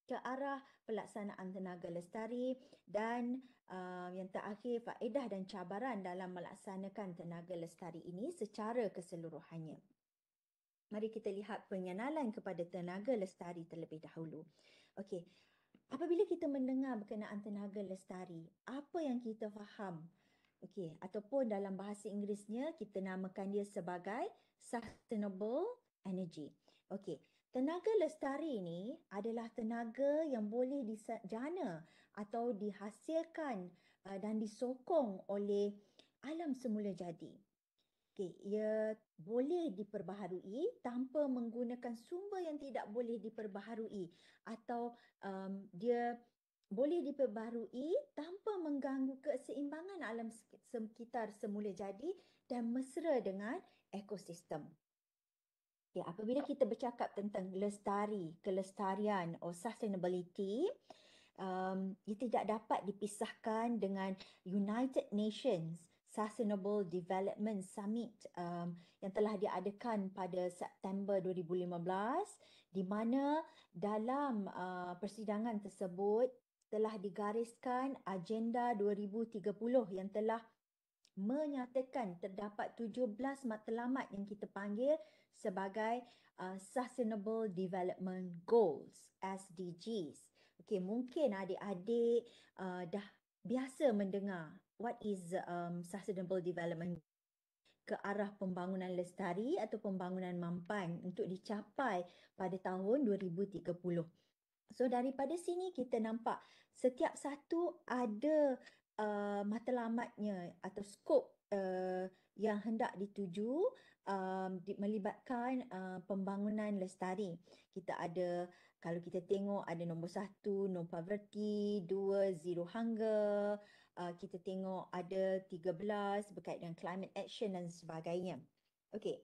ke arah pelaksanaan tenaga lestari dan uh, yang terakhir faedah dan cabaran dalam melaksanakan tenaga lestari ini secara keseluruhannya. Mari kita lihat pengenalan kepada tenaga lestari terlebih dahulu. Okey. Apabila kita mendengar berkenaan tenaga lestari, apa yang kita faham? Okey, ataupun dalam bahasa Inggerisnya kita namakan dia sebagai sustainable energy. Okey, tenaga lestari ini adalah tenaga yang boleh dijana atau dihasilkan uh, dan disokong oleh alam semula jadi. Okey, ia boleh diperbaharui tanpa menggunakan sumber yang tidak boleh diperbaharui atau um, dia boleh diperbarui tanpa mengganggu keseimbangan alam sekitar semula jadi dan mesra dengan ekosistem. Ya, apabila kita bercakap tentang lestari, kelestarian or sustainability, um, ia tidak dapat dipisahkan dengan United Nations Sustainable Development Summit um, yang telah diadakan pada September 2015 di mana dalam uh, persidangan tersebut telah digariskan agenda 2030 yang telah menyatakan terdapat 17 matlamat yang kita panggil sebagai uh, sustainable development goals SDGs. Okay, mungkin adik-adik uh, dah biasa mendengar what is um, sustainable development ke arah pembangunan lestari atau pembangunan mampan untuk dicapai pada tahun 2030. So daripada sini kita nampak setiap satu ada uh, matlamatnya atau skop uh, yang hendak dituju uh, melibatkan uh, pembangunan lestari. Kita ada kalau kita tengok ada nombor satu no poverty, dua zero hunger, uh, kita tengok ada tiga belas berkaitan dengan climate action dan sebagainya. Okay.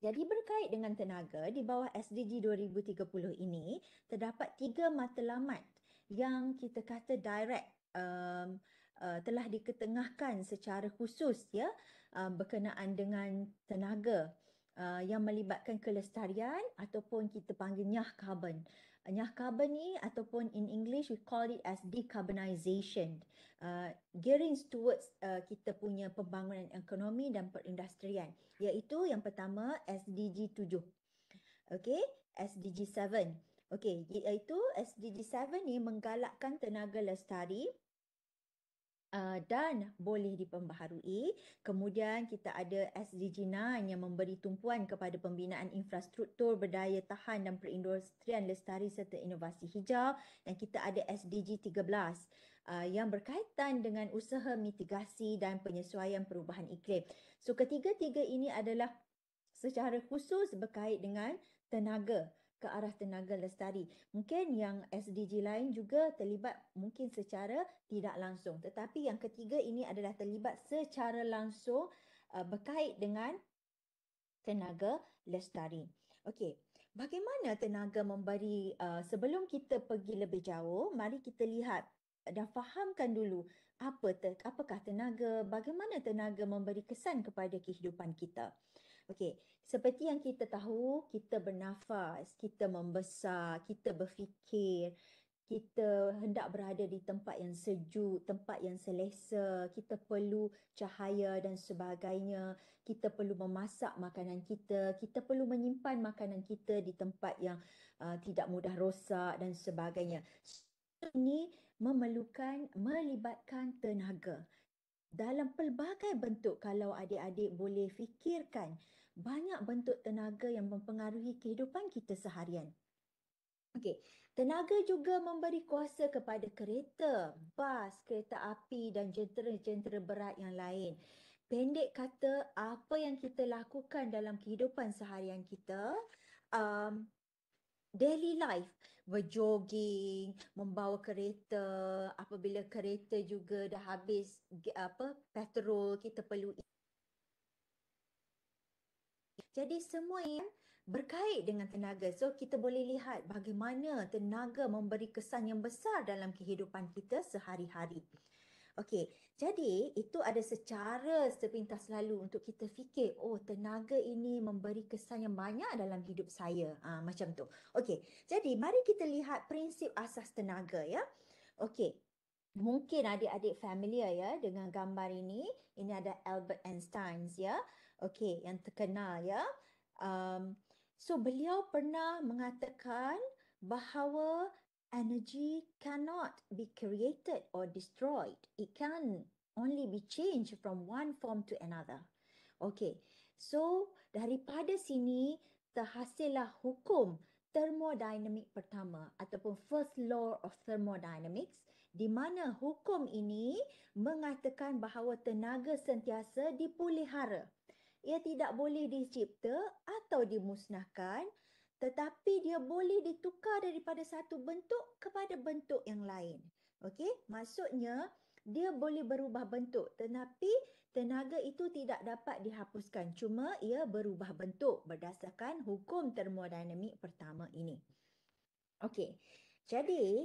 Jadi berkait dengan tenaga di bawah SDG 2030 ini terdapat tiga matlamat yang kita kata direct um, uh, telah diketengahkan secara khusus ya um, berkenaan dengan tenaga uh, yang melibatkan kelestarian ataupun kita panggil nyah karbon. Nyah karbon ni ataupun in English we call it as decarbonisation. Uh, gearing towards uh, kita punya pembangunan ekonomi dan perindustrian. Iaitu yang pertama SDG 7. Okay, SDG 7. Okay, iaitu SDG 7 ni menggalakkan tenaga lestari, Uh, dan boleh diperbaharui. Kemudian kita ada SDG 9 yang memberi tumpuan kepada pembinaan infrastruktur berdaya tahan dan perindustrian lestari serta inovasi hijau dan kita ada SDG 13 uh, yang berkaitan dengan usaha mitigasi dan penyesuaian perubahan iklim. So ketiga-tiga ini adalah secara khusus berkait dengan tenaga ke arah tenaga lestari. Mungkin yang SDG lain juga terlibat mungkin secara tidak langsung. Tetapi yang ketiga ini adalah terlibat secara langsung uh, berkait dengan tenaga lestari. Okey, bagaimana tenaga memberi uh, sebelum kita pergi lebih jauh, mari kita lihat dan fahamkan dulu apa te, apakah tenaga, bagaimana tenaga memberi kesan kepada kehidupan kita. Okey, seperti yang kita tahu, kita bernafas, kita membesar, kita berfikir, kita hendak berada di tempat yang sejuk, tempat yang selesa, kita perlu cahaya dan sebagainya, kita perlu memasak makanan kita, kita perlu menyimpan makanan kita di tempat yang uh, tidak mudah rosak dan sebagainya. Ini memerlukan melibatkan tenaga dalam pelbagai bentuk kalau adik-adik boleh fikirkan banyak bentuk tenaga yang mempengaruhi kehidupan kita seharian. Okey, tenaga juga memberi kuasa kepada kereta, bas, kereta api dan jentera-jentera berat yang lain. Pendek kata, apa yang kita lakukan dalam kehidupan seharian kita, um, daily life, berjoging, membawa kereta, apabila kereta juga dah habis apa petrol, kita perlu jadi semua ini berkait dengan tenaga. So kita boleh lihat bagaimana tenaga memberi kesan yang besar dalam kehidupan kita sehari-hari. Okey, jadi itu ada secara sepintas lalu untuk kita fikir, oh tenaga ini memberi kesan yang banyak dalam hidup saya. Ha, macam tu. Okey, jadi mari kita lihat prinsip asas tenaga ya. Okey, mungkin adik-adik familiar ya dengan gambar ini. Ini ada Albert Einstein ya. Okey, yang terkenal ya. Um, so beliau pernah mengatakan bahawa energy cannot be created or destroyed. It can only be changed from one form to another. Okey. So daripada sini terhasillah hukum termodinamik pertama ataupun first law of thermodynamics di mana hukum ini mengatakan bahawa tenaga sentiasa dipulihara ia tidak boleh dicipta atau dimusnahkan tetapi dia boleh ditukar daripada satu bentuk kepada bentuk yang lain okey maksudnya dia boleh berubah bentuk tetapi tenaga itu tidak dapat dihapuskan cuma ia berubah bentuk berdasarkan hukum termodinamik pertama ini okey jadi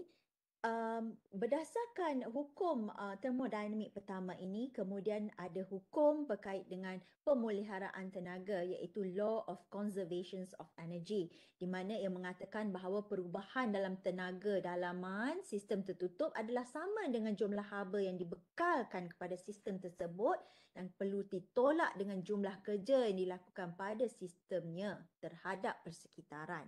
um, berdasarkan hukum uh, termodinamik pertama ini, kemudian ada hukum berkait dengan pemuliharaan tenaga iaitu Law of Conservation of Energy di mana ia mengatakan bahawa perubahan dalam tenaga dalaman sistem tertutup adalah sama dengan jumlah haba yang dibekalkan kepada sistem tersebut dan perlu ditolak dengan jumlah kerja yang dilakukan pada sistemnya terhadap persekitaran.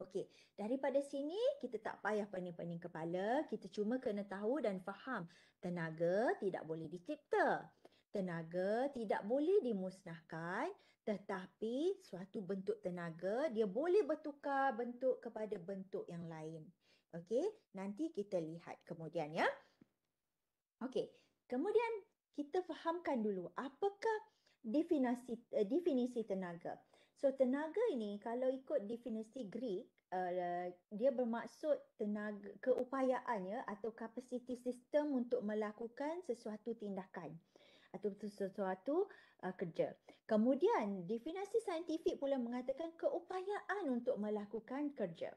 Okey, daripada sini kita tak payah pening-pening kepala, kita cuma kena tahu dan faham tenaga tidak boleh dicipta. Tenaga tidak boleh dimusnahkan tetapi suatu bentuk tenaga dia boleh bertukar bentuk kepada bentuk yang lain. Okey, nanti kita lihat kemudian ya. Okey, kemudian kita fahamkan dulu apakah definisi eh, definisi tenaga. So tenaga ini kalau ikut definisi Greek Uh, dia bermaksud tenaga keupayaannya atau kapasiti sistem untuk melakukan sesuatu tindakan atau sesuatu uh, kerja. Kemudian definisi saintifik pula mengatakan keupayaan untuk melakukan kerja.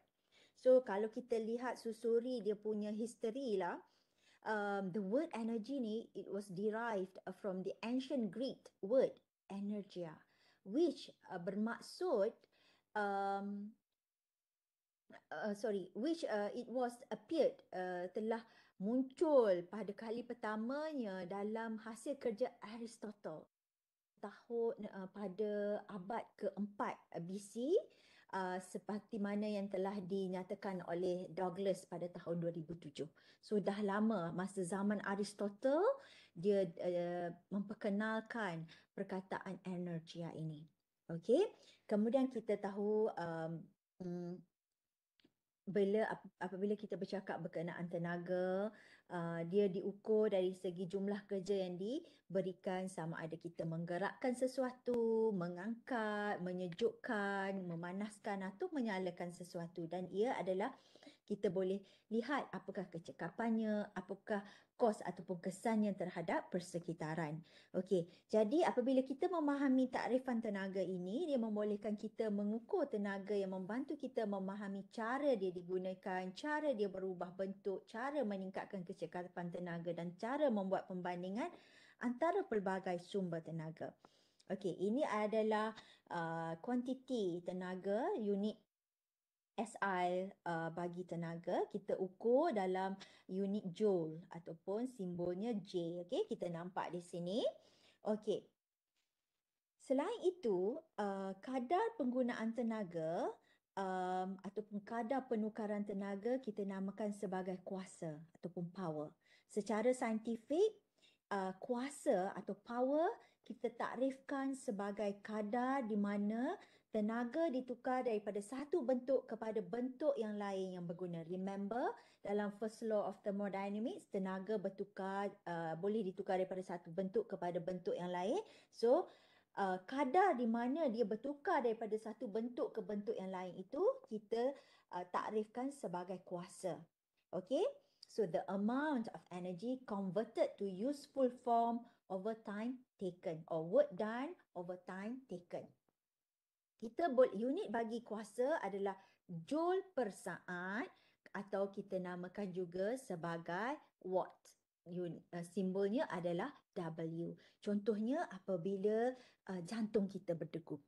So kalau kita lihat susuri dia punya history lah, um, the word energy ni it was derived from the ancient Greek word energia which uh, bermaksud um Uh, sorry, which uh, it was appeared uh, telah muncul pada kali pertamanya dalam hasil kerja Aristotle tahun uh, pada abad keempat BC uh, seperti mana yang telah dinyatakan oleh Douglas pada tahun 2007. So lama masa zaman Aristotle dia uh, memperkenalkan perkataan energia ini. Okey. Kemudian kita tahu um, um bila apabila kita bercakap berkenaan tenaga uh, dia diukur dari segi jumlah kerja yang diberikan sama ada kita menggerakkan sesuatu, mengangkat, menyejukkan, memanaskan atau menyalakan sesuatu dan ia adalah kita boleh lihat apakah kecekapannya, apakah kos ataupun kesannya terhadap persekitaran. Okey, jadi apabila kita memahami takrifan tenaga ini, dia membolehkan kita mengukur tenaga yang membantu kita memahami cara dia digunakan, cara dia berubah bentuk, cara meningkatkan kecekapan tenaga dan cara membuat pembandingan antara pelbagai sumber tenaga. Okey, ini adalah uh, tenaga, unit SI uh, bagi tenaga kita ukur dalam unit joule ataupun simbolnya J. Okey, kita nampak di sini. Okey. Selain itu, uh, kadar penggunaan tenaga um, ataupun kadar penukaran tenaga kita namakan sebagai kuasa ataupun power. Secara saintifik, uh, kuasa atau power kita takrifkan sebagai kadar di mana tenaga ditukar daripada satu bentuk kepada bentuk yang lain yang berguna. Remember dalam first law of thermodynamics tenaga bertukar uh, boleh ditukar daripada satu bentuk kepada bentuk yang lain. So uh, kadar di mana dia bertukar daripada satu bentuk ke bentuk yang lain itu kita uh, takrifkan sebagai kuasa. Okay? So the amount of energy converted to useful form over time taken or work done over time taken kita boleh unit bagi kuasa adalah joule per saat atau kita namakan juga sebagai watt. Eh, simbolnya adalah W. Contohnya apabila eh, jantung kita berdegup.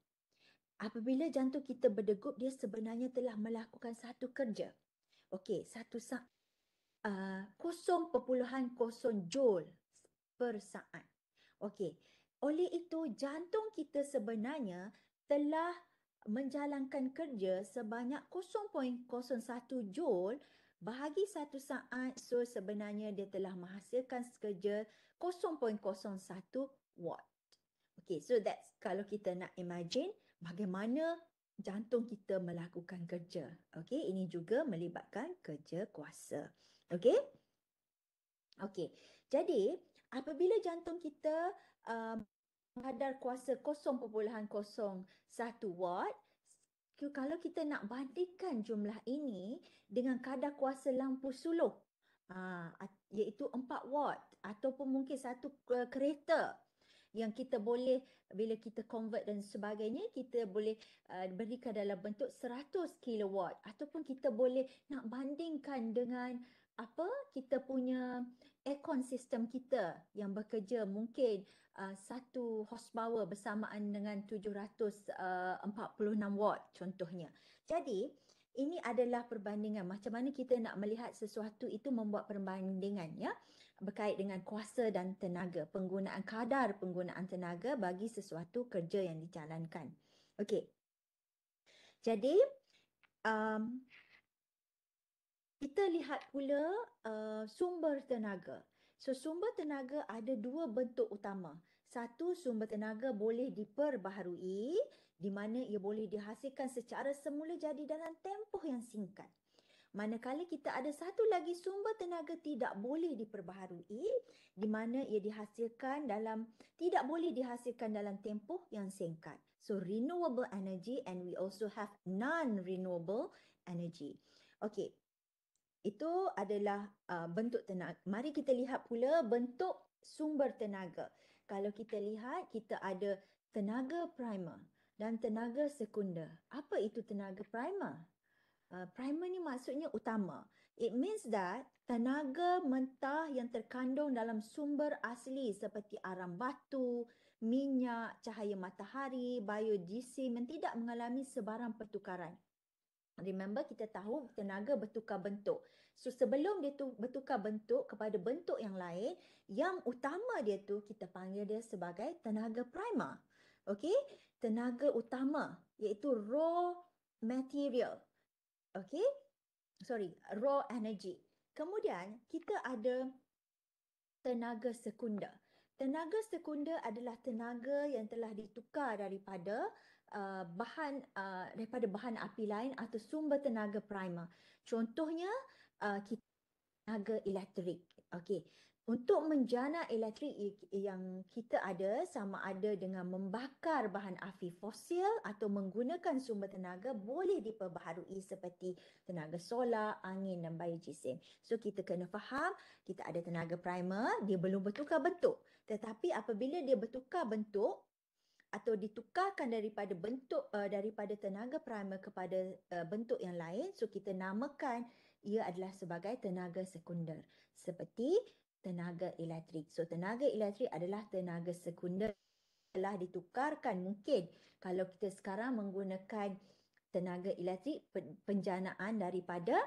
Apabila jantung kita berdegup, dia sebenarnya telah melakukan satu kerja. Okey, satu saat. Uh, 0.0 joule per saat. Okey, oleh itu jantung kita sebenarnya telah menjalankan kerja sebanyak 0.01 joule bahagi satu saat so sebenarnya dia telah menghasilkan sekerja 0.01 watt. Okay, so that's kalau kita nak imagine bagaimana jantung kita melakukan kerja. Okay, ini juga melibatkan kerja kuasa. Okay, okay. Jadi apabila jantung kita um, kadar kuasa 0.01 watt kalau kita nak bandingkan jumlah ini dengan kadar kuasa lampu suluh ah, iaitu 4 watt ataupun mungkin satu eh, kereta yang kita boleh bila kita convert dan sebagainya kita boleh uh, berikan dalam bentuk 100 kilowatt ataupun kita boleh nak bandingkan dengan apa kita punya aircon sistem kita yang bekerja mungkin uh, satu horsepower bersamaan dengan 746 uh, watt contohnya. Jadi ini adalah perbandingan macam mana kita nak melihat sesuatu itu membuat perbandingan ya berkait dengan kuasa dan tenaga penggunaan kadar penggunaan tenaga bagi sesuatu kerja yang dijalankan. Okey. Jadi um, kita lihat pula uh, sumber tenaga. So sumber tenaga ada dua bentuk utama. Satu sumber tenaga boleh diperbaharui di mana ia boleh dihasilkan secara semula jadi dalam tempoh yang singkat. Manakala kita ada satu lagi sumber tenaga tidak boleh diperbaharui di mana ia dihasilkan dalam tidak boleh dihasilkan dalam tempoh yang singkat. So renewable energy and we also have non renewable energy. Okay, itu adalah uh, bentuk tenaga. Mari kita lihat pula bentuk sumber tenaga. Kalau kita lihat, kita ada tenaga primer dan tenaga sekunder. Apa itu tenaga primer? Uh, primer ni maksudnya utama. It means that tenaga mentah yang terkandung dalam sumber asli seperti aram batu, minyak, cahaya matahari, biodiesel yang tidak mengalami sebarang pertukaran. Remember kita tahu tenaga bertukar bentuk. So sebelum dia tu bertukar bentuk kepada bentuk yang lain, yang utama dia tu kita panggil dia sebagai tenaga prima, Okay? Tenaga utama iaitu raw material. Okay? Sorry, raw energy. Kemudian kita ada tenaga sekunder. Tenaga sekunder adalah tenaga yang telah ditukar daripada Uh, bahan uh, daripada bahan api lain atau sumber tenaga prima, Contohnya uh, kita tenaga elektrik. Okey. Untuk menjana elektrik yang kita ada sama ada dengan membakar bahan api fosil atau menggunakan sumber tenaga boleh diperbaharui seperti tenaga solar, angin dan bayi jisim. So kita kena faham kita ada tenaga primer, dia belum bertukar bentuk. Tetapi apabila dia bertukar bentuk, atau ditukarkan daripada bentuk uh, daripada tenaga primer kepada uh, bentuk yang lain so kita namakan ia adalah sebagai tenaga sekunder seperti tenaga elektrik so tenaga elektrik adalah tenaga sekunder telah ditukarkan mungkin kalau kita sekarang menggunakan tenaga elektrik penjanaan daripada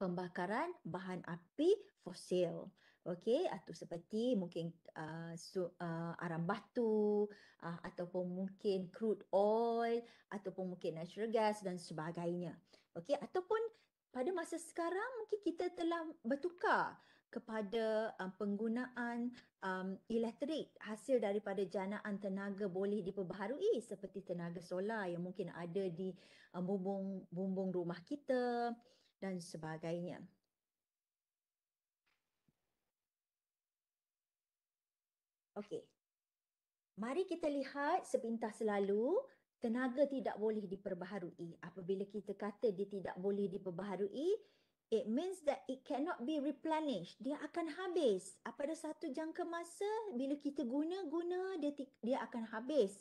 pembakaran bahan api fosil. Okey, atau seperti mungkin uh, su, uh, ah, aram batu uh, ataupun mungkin crude oil ataupun mungkin natural gas dan sebagainya. Okey, ataupun pada masa sekarang mungkin kita telah bertukar kepada um, penggunaan um, elektrik hasil daripada janaan tenaga boleh diperbaharui seperti tenaga solar yang mungkin ada di um, bumbung bumbung rumah kita dan sebagainya. Okey. Mari kita lihat sepintas selalu tenaga tidak boleh diperbaharui. Apabila kita kata dia tidak boleh diperbaharui, it means that it cannot be replenished. Dia akan habis. Pada satu jangka masa, bila kita guna-guna, dia, dia akan habis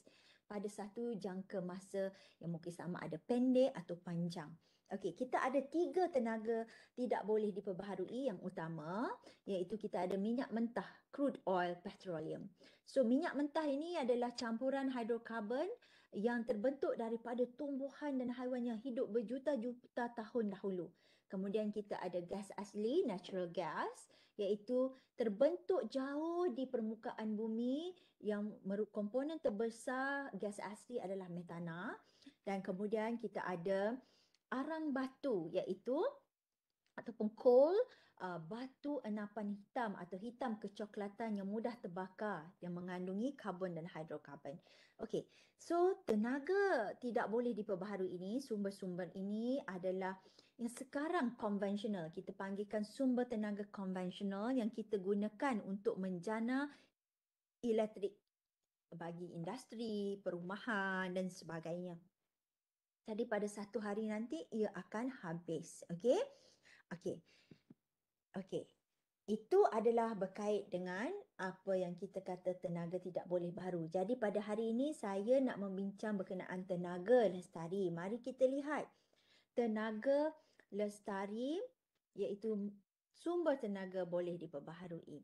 pada satu jangka masa yang mungkin sama ada pendek atau panjang. Okey, kita ada tiga tenaga tidak boleh diperbaharui yang utama iaitu kita ada minyak mentah, crude oil, petroleum. So minyak mentah ini adalah campuran hidrokarbon yang terbentuk daripada tumbuhan dan haiwan yang hidup berjuta-juta tahun dahulu. Kemudian kita ada gas asli, natural gas, iaitu terbentuk jauh di permukaan bumi yang merupakan komponen terbesar gas asli adalah metana. Dan kemudian kita ada arang batu iaitu ataupun coal uh, batu enapan hitam atau hitam kecoklatan yang mudah terbakar yang mengandungi karbon dan hidrokarbon. Okey. So tenaga tidak boleh diperbaharui ini sumber-sumber ini adalah yang sekarang konvensional kita panggilkan sumber tenaga konvensional yang kita gunakan untuk menjana elektrik bagi industri, perumahan dan sebagainya. Jadi pada satu hari nanti ia akan habis. Okey. Okey. Okey. Itu adalah berkait dengan apa yang kita kata tenaga tidak boleh baru. Jadi pada hari ini saya nak membincang berkenaan tenaga lestari. Mari kita lihat. Tenaga lestari iaitu sumber tenaga boleh diperbaharui.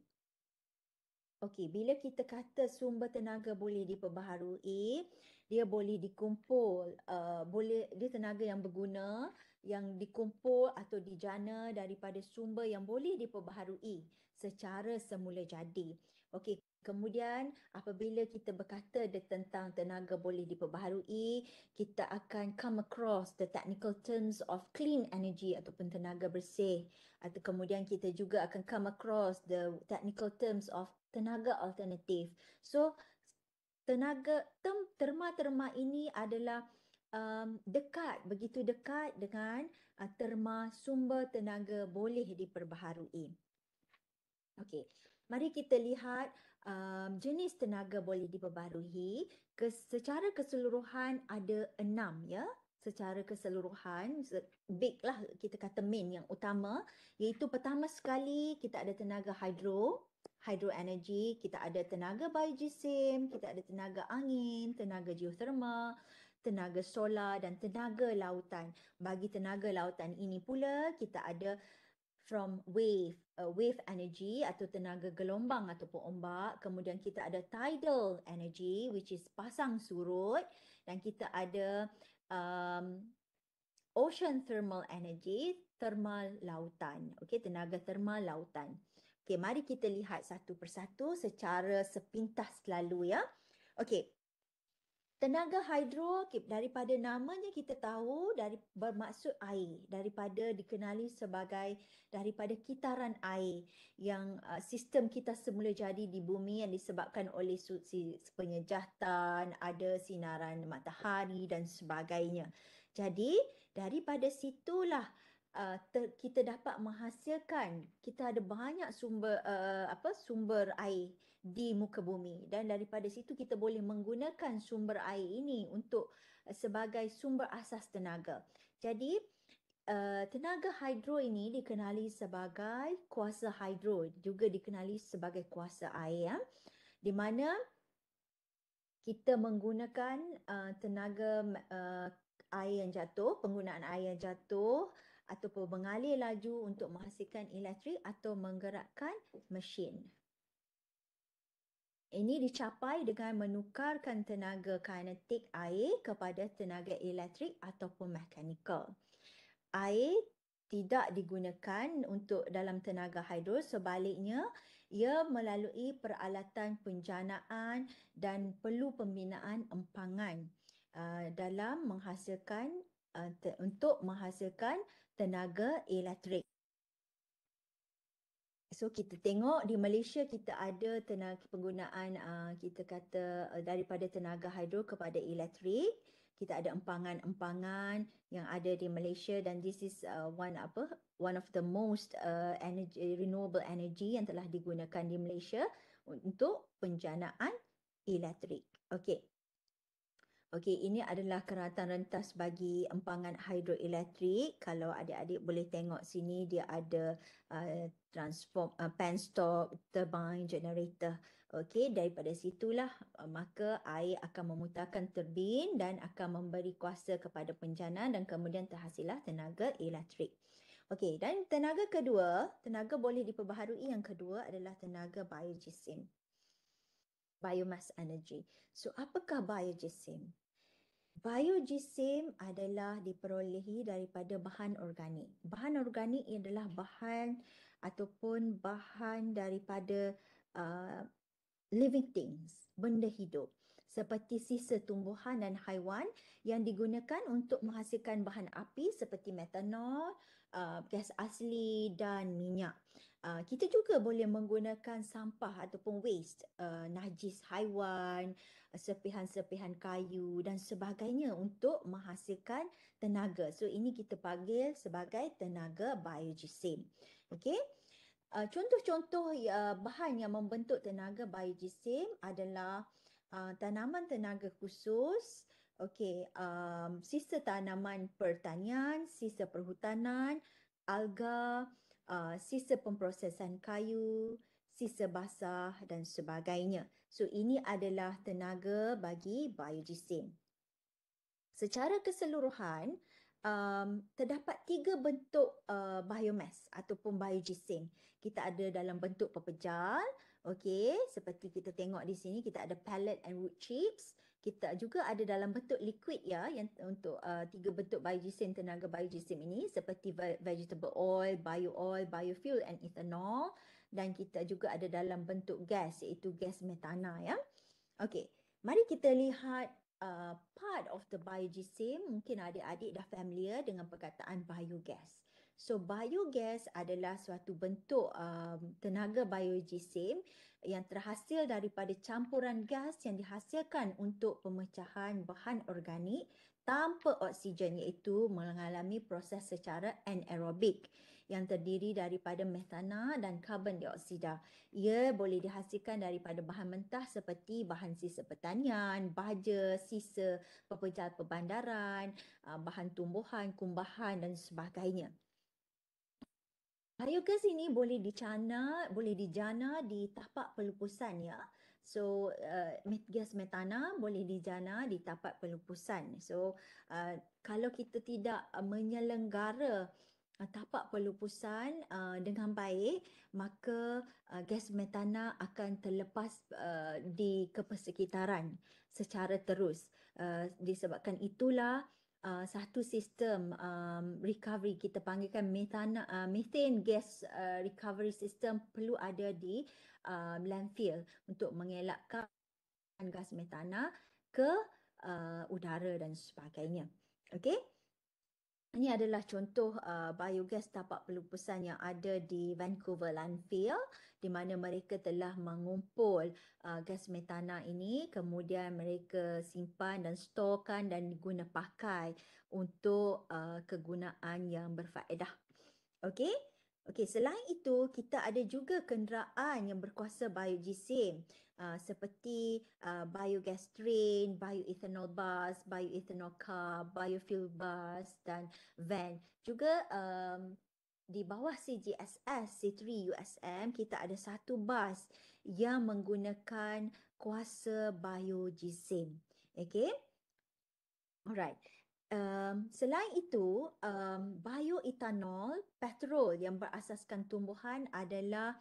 Okey, bila kita kata sumber tenaga boleh diperbaharui, dia boleh dikumpul, uh, boleh dia tenaga yang berguna yang dikumpul atau dijana daripada sumber yang boleh diperbaharui secara semula jadi. Okey, kemudian apabila kita berkata tentang tenaga boleh diperbaharui, kita akan come across the technical terms of clean energy ataupun tenaga bersih. Atau kemudian kita juga akan come across the technical terms of tenaga alternatif. So tenaga terma-terma ini adalah um, dekat begitu dekat dengan uh, terma sumber tenaga boleh diperbaharui. Okey, mari kita lihat um, jenis tenaga boleh diperbaharui. Kes, secara keseluruhan ada enam ya. Secara keseluruhan, big lah kita kata main yang utama. Iaitu pertama sekali kita ada tenaga hidro energy, kita ada tenaga bayi jisim, kita ada tenaga angin, tenaga geothermal, tenaga solar dan tenaga lautan. Bagi tenaga lautan ini pula, kita ada from wave, uh, wave energy atau tenaga gelombang ataupun ombak. Kemudian kita ada tidal energy which is pasang surut dan kita ada um, ocean thermal energy, thermal lautan. Okay, tenaga thermal lautan. Okey, mari kita lihat satu persatu secara sepintas lalu ya. Okey. Tenaga hidro okay, daripada namanya kita tahu dari bermaksud air daripada dikenali sebagai daripada kitaran air yang uh, sistem kita semula jadi di bumi yang disebabkan oleh si penyejatan ada sinaran matahari dan sebagainya. Jadi daripada situlah uh, kita dapat menghasilkan kita ada banyak sumber uh, apa sumber air di muka bumi dan daripada situ kita boleh menggunakan sumber air ini untuk uh, sebagai sumber asas tenaga. Jadi Uh, tenaga hidro ini dikenali sebagai kuasa hidro juga dikenali sebagai kuasa air ya? di mana kita menggunakan uh, tenaga uh, air yang jatuh penggunaan air yang jatuh atau mengalir laju untuk menghasilkan elektrik atau menggerakkan mesin. Ini dicapai dengan menukarkan tenaga kinetik air kepada tenaga elektrik ataupun mekanikal. Air tidak digunakan untuk dalam tenaga hidro sebaliknya ia melalui peralatan penjanaan dan perlu pembinaan empangan uh, dalam menghasilkan uh, untuk menghasilkan tenaga elektrik. So kita tengok di Malaysia kita ada tenaga penggunaan uh, kita kata uh, daripada tenaga hidro kepada elektrik. Kita ada empangan-empangan yang ada di Malaysia dan this is uh, one apa one of the most uh, energy renewable energy yang telah digunakan di Malaysia untuk penjanaan elektrik. Okay, Okey, ini adalah keratan rentas bagi empangan hidroelektrik. Kalau adik-adik boleh tengok sini, dia ada uh, transform, uh, penstock, turbine, generator. Okey, daripada situlah uh, maka air akan memutarkan turbin dan akan memberi kuasa kepada penjana dan kemudian terhasilah tenaga elektrik. Okey, dan tenaga kedua, tenaga boleh diperbaharui yang kedua adalah tenaga biojisim. Biomass energy. So, apakah biojisim? Biogisim adalah diperolehi daripada bahan organik. Bahan organik adalah bahan ataupun bahan daripada uh, living things, benda hidup. Seperti sisa tumbuhan dan haiwan yang digunakan untuk menghasilkan bahan api seperti metanol, uh, gas asli dan minyak. Uh, kita juga boleh menggunakan sampah ataupun waste, uh, najis haiwan, uh, serpihan-serpihan kayu dan sebagainya untuk menghasilkan tenaga. So ini kita panggil sebagai tenaga biojisim. Okey. Uh, contoh-contoh uh, bahan yang membentuk tenaga biojisim adalah uh, tanaman tenaga khusus, uh, Okey, um, sisa tanaman pertanian, sisa perhutanan, alga, uh, sisa pemprosesan kayu, sisa basah dan sebagainya. So ini adalah tenaga bagi biojisim. Secara keseluruhan, um, terdapat tiga bentuk uh, biomass ataupun biojisim. Kita ada dalam bentuk pepejal, okay? seperti kita tengok di sini kita ada pellet and wood chips kita juga ada dalam bentuk liquid ya yang untuk uh, tiga bentuk biojisim tenaga biojisim ini seperti vegetable oil, bio oil, biofuel and ethanol dan kita juga ada dalam bentuk gas iaitu gas metana ya. Okey, mari kita lihat uh, part of the biojisim mungkin adik-adik dah familiar dengan perkataan biogas. So biogas adalah suatu bentuk um, tenaga biojisim yang terhasil daripada campuran gas yang dihasilkan untuk pemecahan bahan organik tanpa oksigen iaitu mengalami proses secara anaerobik yang terdiri daripada metana dan karbon dioksida. Ia boleh dihasilkan daripada bahan mentah seperti bahan sisa pertanian, baja, sisa pepejal perbandaran, ah, bahan tumbuhan, kumbahan dan sebagainya. Biogas ini boleh dicana, boleh dijana di tapak pelupusan ya. So uh, gas metana boleh dijana di tapak pelupusan. So uh, kalau kita tidak menyelenggara uh, tapak pelupusan uh, dengan baik maka uh, gas metana akan terlepas uh, di kepersekitaran secara terus uh, disebabkan itulah Uh, satu sistem um, recovery kita panggilkan metana, uh, methane gas uh, recovery system perlu ada di uh, landfill untuk mengelakkan gas metana ke uh, udara dan sebagainya. Okey? Ini adalah contoh uh, biogas tapak pelupusan yang ada di Vancouver Landfill di mana mereka telah mengumpul uh, gas metana ini kemudian mereka simpan dan storkan dan guna pakai untuk uh, kegunaan yang berfaedah. Okey? Okey, selain itu kita ada juga kenderaan yang berkuasa biojisim uh, seperti uh, biogas train, bioethanol bus, bioethanol car, biofuel bus dan van. Juga um, di bawah CGSS C3 USM kita ada satu bus yang menggunakan kuasa biojisim. Okey. Alright. Um, selain itu, um, bioetanol, petrol yang berasaskan tumbuhan adalah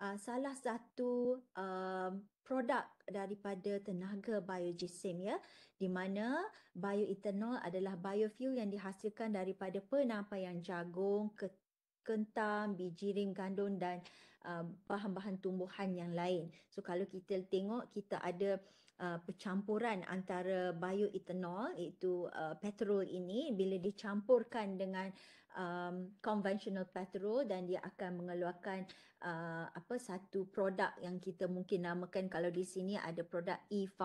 uh, salah satu um, produk daripada tenaga biojisim ya di mana bioetanol adalah biofuel yang dihasilkan daripada penapaian jagung, kentang, biji rim gandum dan uh, bahan-bahan tumbuhan yang lain. So kalau kita tengok kita ada uh, percampuran antara bioetanol iaitu uh, petrol ini bila dicampurkan dengan um, conventional petrol dan dia akan mengeluarkan uh, apa satu produk yang kita mungkin namakan kalau di sini ada produk E5,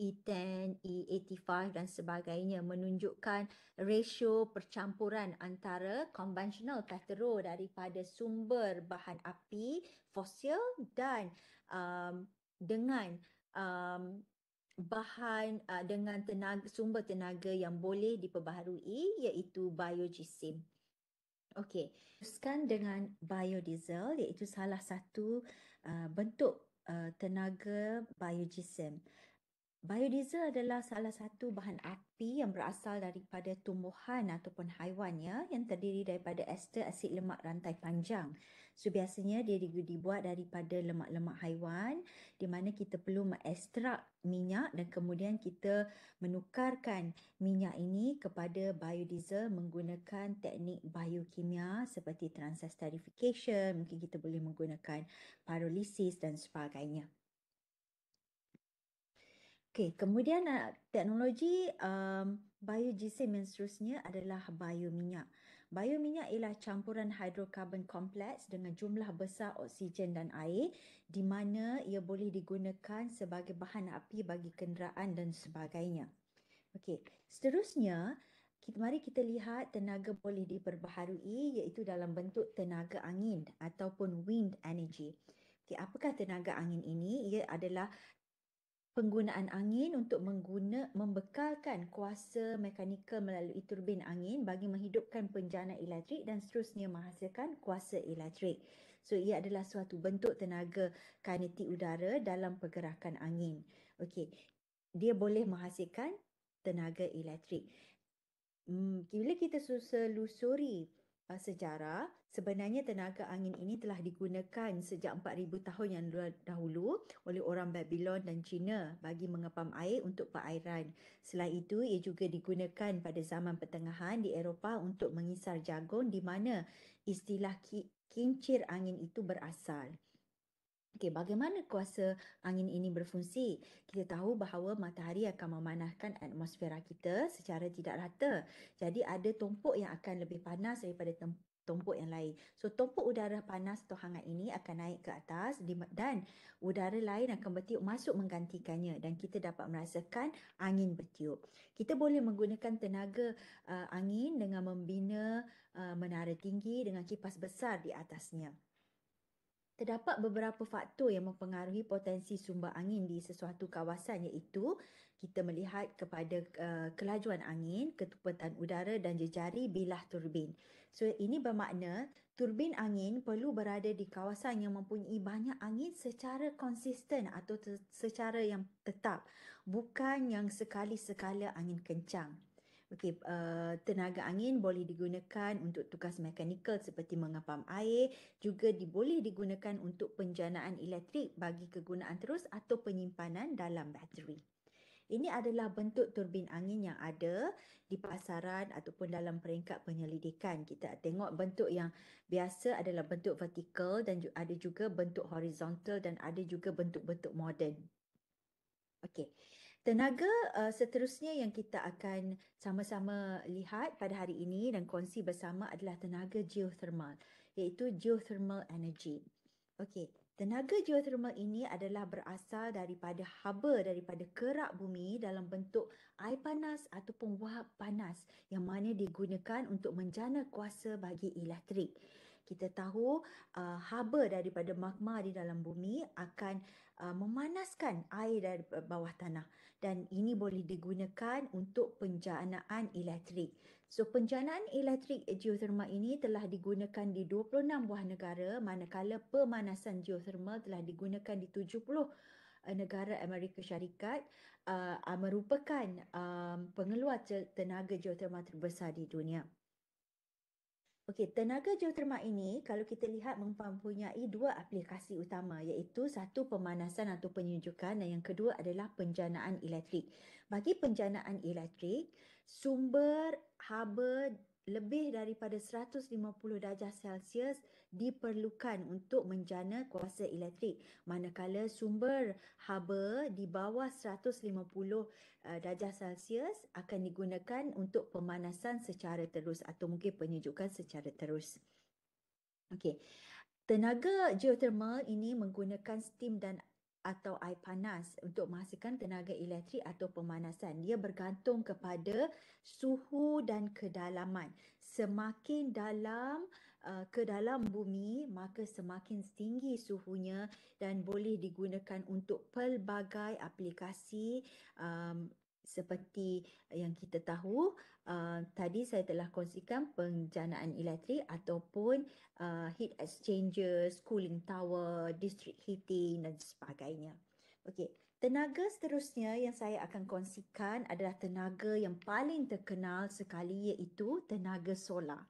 E10, E85 dan sebagainya menunjukkan ratio percampuran antara conventional petrol daripada sumber bahan api fosil dan um, dengan um, bahan uh, dengan tenaga, sumber tenaga yang boleh diperbaharui iaitu biojisim. Okey, teruskan dengan biodiesel iaitu salah satu uh, bentuk uh, tenaga biojisim. Biodiesel adalah salah satu bahan api yang berasal daripada tumbuhan ataupun haiwan ya, yang terdiri daripada ester asid lemak rantai panjang. So, biasanya dia dibuat daripada lemak-lemak haiwan di mana kita perlu mengekstrak minyak dan kemudian kita menukarkan minyak ini kepada biodiesel menggunakan teknik biokimia seperti transesterification, mungkin kita boleh menggunakan parolisis dan sebagainya. Okay, kemudian eh, teknologi um, biojisim yang seterusnya adalah Bio minyak ialah campuran hidrokarbon kompleks dengan jumlah besar oksigen dan air di mana ia boleh digunakan sebagai bahan api bagi kenderaan dan sebagainya. Okey, seterusnya kita, mari kita lihat tenaga boleh diperbaharui iaitu dalam bentuk tenaga angin ataupun wind energy. Okay, apakah tenaga angin ini? Ia adalah penggunaan angin untuk mengguna membekalkan kuasa mekanikal melalui turbin angin bagi menghidupkan penjana elektrik dan seterusnya menghasilkan kuasa elektrik. So ia adalah suatu bentuk tenaga kinetik udara dalam pergerakan angin. Okey. Dia boleh menghasilkan tenaga elektrik. Hmm, bila kita susah Eh, sejarah sebenarnya tenaga angin ini telah digunakan sejak 4000 tahun yang dahulu oleh orang Babylon dan China bagi mengepam air untuk perairan. Selain itu ia juga digunakan pada zaman pertengahan di Eropah untuk mengisar jagung di mana istilah kincir angin itu berasal. Okay, bagaimana kuasa angin ini berfungsi? Kita tahu bahawa matahari akan memanahkan atmosfera kita secara tidak rata. Jadi ada tumpuk yang akan lebih panas daripada tumpuk yang lain. So tumpuk udara panas atau hangat ini akan naik ke atas dan udara lain akan bertiup masuk menggantikannya dan kita dapat merasakan angin bertiup. Kita boleh menggunakan tenaga uh, angin dengan membina uh, menara tinggi dengan kipas besar di atasnya. Terdapat beberapa faktor yang mempengaruhi potensi sumber angin di sesuatu kawasan iaitu kita melihat kepada uh, kelajuan angin, ketupatan udara dan jejari bilah turbin. So ini bermakna turbin angin perlu berada di kawasan yang mempunyai banyak angin secara konsisten atau secara yang tetap, bukan yang sekali-sekala angin kencang. Okey, uh, tenaga angin boleh digunakan untuk tugas mekanikal seperti mengapam air, juga boleh digunakan untuk penjanaan elektrik bagi kegunaan terus atau penyimpanan dalam bateri. Ini adalah bentuk turbin angin yang ada di pasaran ataupun dalam peringkat penyelidikan. Kita tengok bentuk yang biasa adalah bentuk vertikal dan ada juga bentuk horizontal dan ada juga bentuk-bentuk moden. Okey. Tenaga uh, seterusnya yang kita akan sama-sama lihat pada hari ini dan kongsi bersama adalah tenaga geothermal iaitu geothermal energy. Okey, tenaga geothermal ini adalah berasal daripada haba daripada kerak bumi dalam bentuk air panas ataupun wap panas yang mana digunakan untuk menjana kuasa bagi elektrik kita tahu uh, haba daripada magma di dalam bumi akan uh, memanaskan air dari bawah tanah dan ini boleh digunakan untuk penjanaan elektrik. So penjanaan elektrik geothermal ini telah digunakan di 26 buah negara manakala pemanasan geothermal telah digunakan di 70 uh, negara Amerika Syarikat uh, merupakan um, pengeluar tenaga geotermal terbesar di dunia. Okey, tenaga geotermal ini kalau kita lihat mempunyai dua aplikasi utama iaitu satu pemanasan atau penyujukan dan yang kedua adalah penjanaan elektrik. Bagi penjanaan elektrik, sumber haba lebih daripada 150 darjah Celsius diperlukan untuk menjana kuasa elektrik manakala sumber haba di bawah 150 eh, darjah Celsius akan digunakan untuk pemanasan secara terus atau mungkin penyejukan secara terus. Okey. Tenaga geothermal ini menggunakan steam dan atau air panas untuk menghasilkan tenaga elektrik atau pemanasan. Dia bergantung kepada suhu dan kedalaman. Semakin dalam uh, ke dalam bumi, maka semakin tinggi suhunya dan boleh digunakan untuk pelbagai aplikasi um, seperti eh, yang kita tahu uh, tadi saya telah kongsikan penjanaan elektrik ataupun uh, heat exchangers, cooling tower, district heating dan sebagainya. Okey, tenaga seterusnya yang saya akan kongsikan adalah tenaga yang paling terkenal sekali iaitu tenaga solar.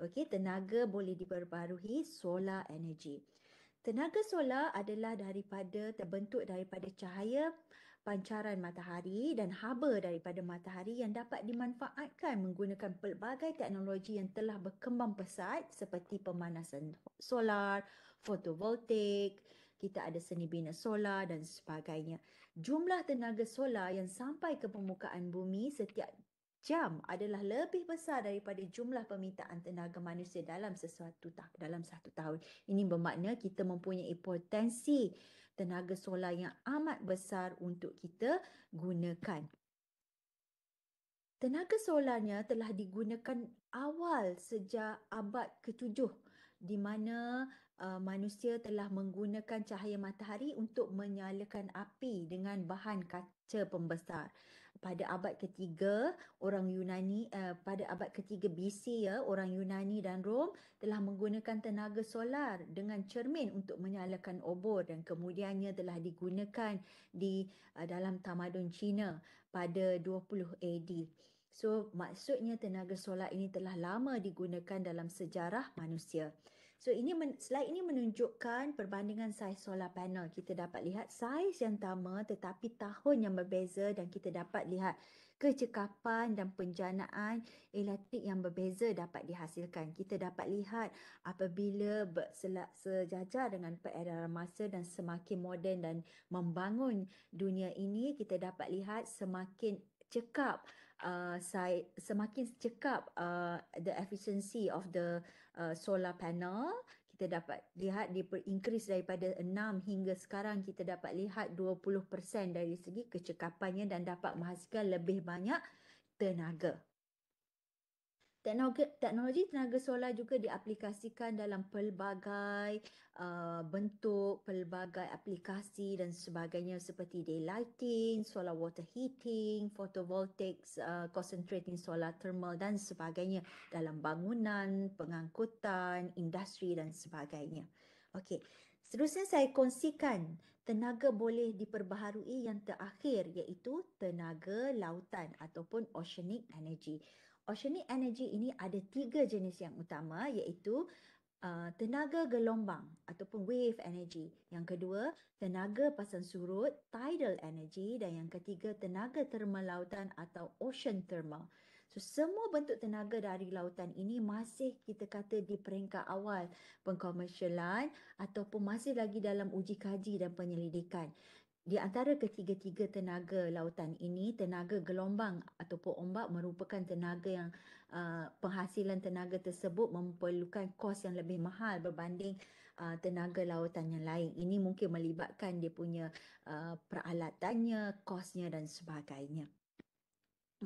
Okey, tenaga boleh diperbaharui solar energy. Tenaga solar adalah daripada terbentuk daripada cahaya uh, pancaran matahari dan haba daripada matahari yang dapat dimanfaatkan menggunakan pelbagai teknologi yang telah berkembang pesat seperti pemanasan solar, fotovoltaik, kita ada seni bina solar dan sebagainya. Jumlah tenaga solar yang sampai ke permukaan bumi setiap jam adalah lebih besar daripada jumlah permintaan tenaga manusia dalam sesuatu dalam satu tahun. Ini bermakna kita mempunyai potensi uh, tenaga solar yang amat besar untuk kita gunakan. Tenaga solarnya telah digunakan awal sejak abad ke-7 di mana uh, manusia telah menggunakan cahaya matahari untuk menyalakan api dengan bahan kaca pembesar pada abad ketiga orang Yunani uh, pada abad ketiga BC ya orang Yunani dan Rom telah menggunakan tenaga solar dengan cermin untuk menyalakan obor dan kemudiannya telah digunakan di uh, dalam tamadun Cina pada 20 AD. So maksudnya tenaga solar ini telah lama digunakan dalam sejarah manusia. So ini men- slide ini menunjukkan perbandingan saiz solar panel. Kita dapat lihat saiz yang sama tetapi tahun yang berbeza dan kita dapat lihat kecekapan dan penjanaan elektrik yang berbeza dapat dihasilkan. Kita dapat lihat apabila berselak sejajar dengan peredaran masa dan semakin moden dan membangun dunia ini, kita dapat lihat semakin cekap uh, semakin cekap uh, the efficiency of the uh, solar panel kita dapat lihat dia per- increase daripada 6 hingga sekarang kita dapat lihat 20% dari segi kecekapannya dan dapat menghasilkan lebih banyak tenaga. Teknologi, teknologi tenaga solar juga diaplikasikan dalam pelbagai uh, bentuk, pelbagai aplikasi dan sebagainya seperti daylighting, solar water heating, photovoltaic, uh, concentrating solar thermal dan sebagainya dalam bangunan, pengangkutan, industri dan sebagainya. Okey, seterusnya saya kongsikan tenaga boleh diperbaharui yang terakhir iaitu tenaga lautan ataupun oceanic energy oceanic energy ini ada tiga jenis yang utama iaitu uh, tenaga gelombang ataupun wave energy. Yang kedua, tenaga pasang surut, tidal energy dan yang ketiga tenaga termal lautan atau ocean thermal. So semua bentuk tenaga dari lautan ini masih kita kata di peringkat awal pengkomersialan ataupun masih lagi dalam uji kaji dan penyelidikan. Di antara ketiga-tiga tenaga lautan ini, tenaga gelombang ataupun ombak merupakan tenaga yang uh, penghasilan tenaga tersebut memerlukan kos yang lebih mahal berbanding uh, tenaga lautan yang lain. Ini mungkin melibatkan dia punya uh, peralatannya, kosnya dan sebagainya.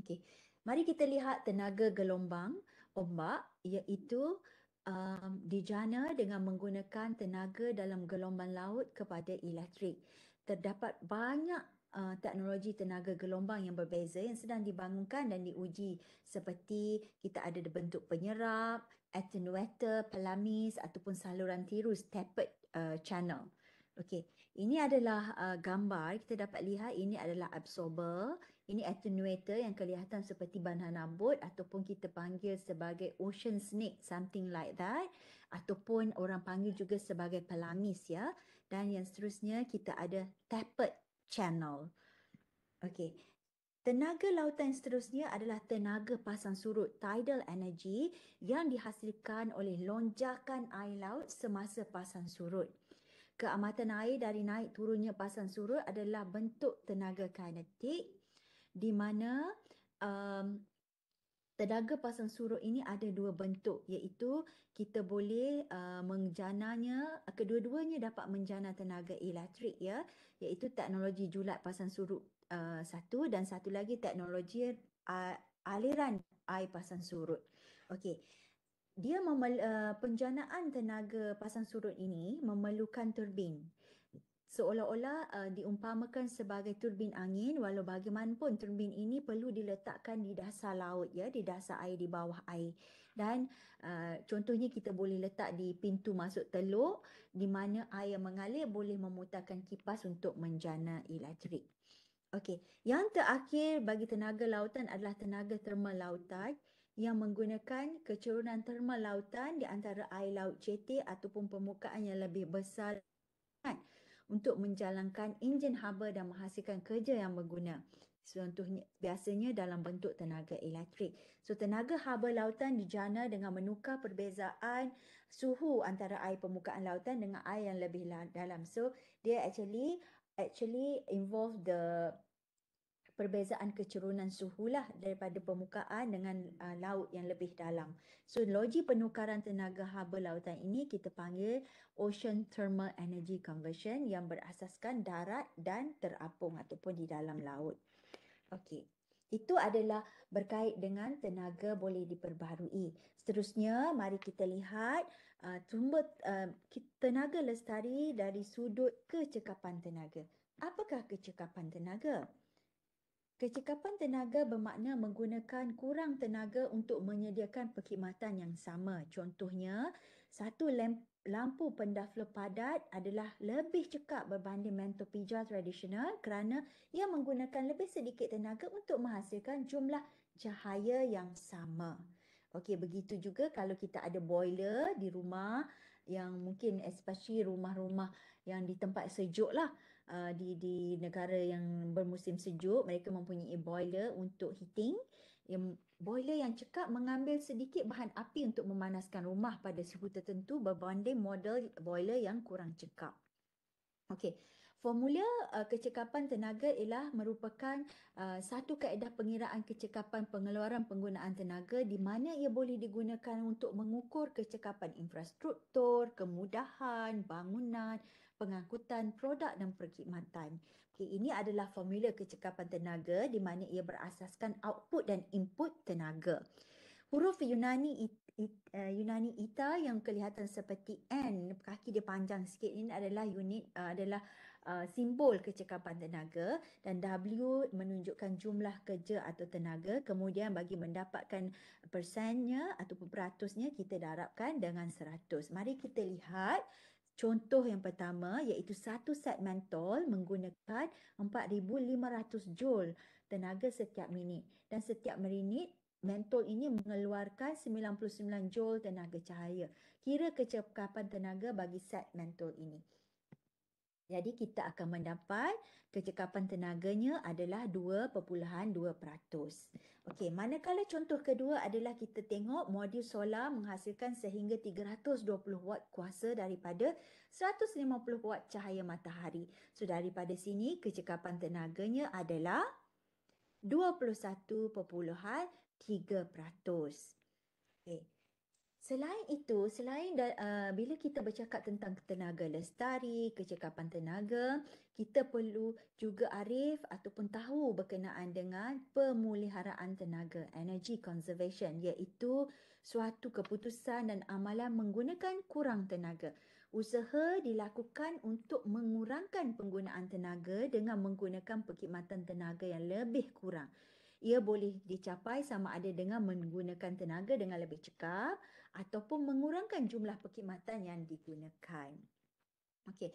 Okey. Mari kita lihat tenaga gelombang ombak iaitu um, dijana dengan menggunakan tenaga dalam gelombang laut kepada elektrik terdapat banyak uh, teknologi tenaga gelombang yang berbeza yang sedang dibangunkan dan diuji seperti kita ada bentuk penyerap, attenuator, pelamis ataupun saluran tirus tapered uh, channel. Okey, ini adalah uh, gambar kita dapat lihat ini adalah absorber, ini attenuator yang kelihatan seperti banana boat ataupun kita panggil sebagai ocean snake something like that ataupun orang panggil juga sebagai pelamis ya dan yang seterusnya kita ada tapered channel. Okey. Tenaga lautan seterusnya adalah tenaga pasang surut tidal energy yang dihasilkan oleh lonjakan air laut semasa pasang surut. Keamatan air dari naik turunnya pasang surut adalah bentuk tenaga kinetik di mana um, Tenaga pasang surut ini ada dua bentuk iaitu kita boleh uh, menjananya uh, kedua-duanya dapat menjana tenaga elektrik ya iaitu teknologi julat pasang surut uh, satu dan satu lagi teknologi uh, aliran air pasang surut. Okey. Dia memel- uh, penjanaan tenaga pasang surut ini memerlukan turbin seolah-olah uh, diumpamakan sebagai turbin angin walau bagaimanapun turbin ini perlu diletakkan di dasar laut ya di dasar air di bawah air dan uh, contohnya kita boleh letak di pintu masuk teluk di mana air mengalir boleh memutarkan kipas untuk menjana elektrik okey yang terakhir bagi tenaga lautan adalah tenaga termal lautan yang menggunakan kecerunan termal lautan di antara air laut jetty ataupun permukaan yang lebih besar untuk menjalankan enjin haba dan menghasilkan kerja yang berguna. Contohnya biasanya dalam bentuk tenaga elektrik. So tenaga haba lautan dijana dengan menukar perbezaan suhu antara air permukaan lautan dengan air yang lebih dalam. So dia actually actually involve the perbezaan kecerunan suhu lah daripada permukaan dengan uh, laut yang lebih dalam. So logi penukaran tenaga haba lautan ini kita panggil ocean thermal energy conversion yang berasaskan darat dan terapung ataupun di dalam laut. Okey. Itu adalah berkait dengan tenaga boleh diperbaharui. Seterusnya, mari kita lihat sumber ah, uh, ah, tenaga lestari dari sudut kecekapan tenaga. Apakah kecekapan tenaga? Kecekapan tenaga bermakna menggunakan kurang tenaga untuk menyediakan perkhidmatan yang sama. Contohnya, satu lampu pendahulu padat adalah lebih cekap berbanding mentor pijar tradisional kerana ia menggunakan lebih sedikit tenaga untuk menghasilkan jumlah cahaya yang sama. Okey, begitu juga kalau kita ada boiler di rumah yang mungkin especially rumah-rumah yang di tempat sejuk lah uh, di di negara yang bermusim sejuk mereka mempunyai boiler untuk heating yang boiler yang cekap mengambil sedikit bahan api untuk memanaskan rumah pada suhu tertentu berbanding model boiler yang kurang cekap okey Formula uh, kecekapan tenaga ialah merupakan uh, satu kaedah pengiraan kecekapan pengeluaran penggunaan tenaga di mana ia boleh digunakan untuk mengukur kecekapan infrastruktur, kemudahan, bangunan, pengangkutan produk dan perkhidmatan. Okay, ini adalah formula kecekapan tenaga di mana ia berasaskan output dan input tenaga. Huruf Yunani itu It, uh, eh, Yunani ita yang kelihatan seperti n kaki dia panjang sikit ini adalah unit uh, adalah uh, simbol kecekapan tenaga dan w menunjukkan jumlah kerja atau tenaga kemudian bagi mendapatkan persennya atau peratusnya kita darabkan dengan seratus. mari kita lihat Contoh yang pertama iaitu satu set mentol menggunakan 4,500 joule tenaga setiap minit. Dan setiap minit, mentol ini mengeluarkan 99 joule tenaga cahaya. Kira kecepatan tenaga bagi set mentol ini. Jadi kita akan mendapat kecekapan tenaganya adalah 2.2%. Okey, manakala contoh kedua adalah kita tengok modul solar menghasilkan sehingga 320 watt kuasa daripada 150 watt cahaya matahari. So daripada sini kecekapan tenaganya adalah 21.3%. Okey. Selain itu, selain da, uh, bila kita bercakap tentang tenaga lestari, kecekapan tenaga, kita perlu juga arif ataupun tahu berkenaan dengan pemuliharaan tenaga, energy conservation, iaitu suatu keputusan dan amalan menggunakan kurang tenaga. Usaha dilakukan untuk mengurangkan penggunaan tenaga dengan menggunakan perkhidmatan tenaga yang lebih kurang ia boleh dicapai sama ada dengan menggunakan tenaga dengan lebih cekap ataupun mengurangkan jumlah perkhidmatan yang digunakan. Okey.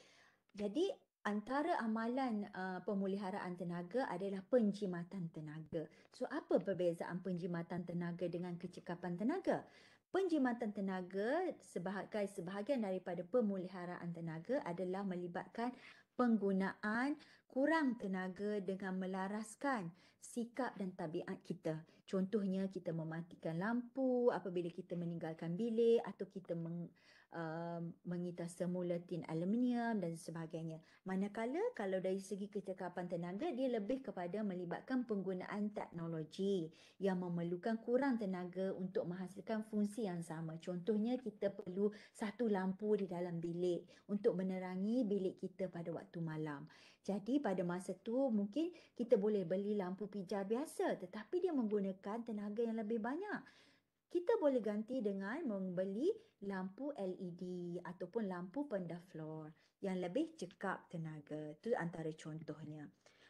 Jadi antara amalan uh, pemuliharaan tenaga adalah penjimatan tenaga. So apa perbezaan penjimatan tenaga dengan kecekapan tenaga? Penjimatan tenaga sebahagian sebahagian daripada pemuliharaan tenaga adalah melibatkan penggunaan kurang tenaga dengan melaraskan sikap dan tabiat kita. Contohnya kita mematikan lampu apabila kita meninggalkan bilik atau kita meng, Um, mengitar semula tin aluminium dan sebagainya. Manakala kalau dari segi kecekapan tenaga, dia lebih kepada melibatkan penggunaan teknologi yang memerlukan kurang tenaga untuk menghasilkan fungsi yang sama. Contohnya kita perlu satu lampu di dalam bilik untuk menerangi bilik kita pada waktu malam. Jadi pada masa tu mungkin kita boleh beli lampu pijar biasa tetapi dia menggunakan tenaga yang lebih banyak kita boleh ganti dengan membeli lampu LED ataupun lampu pendah floor yang lebih cekap tenaga. Itu antara contohnya.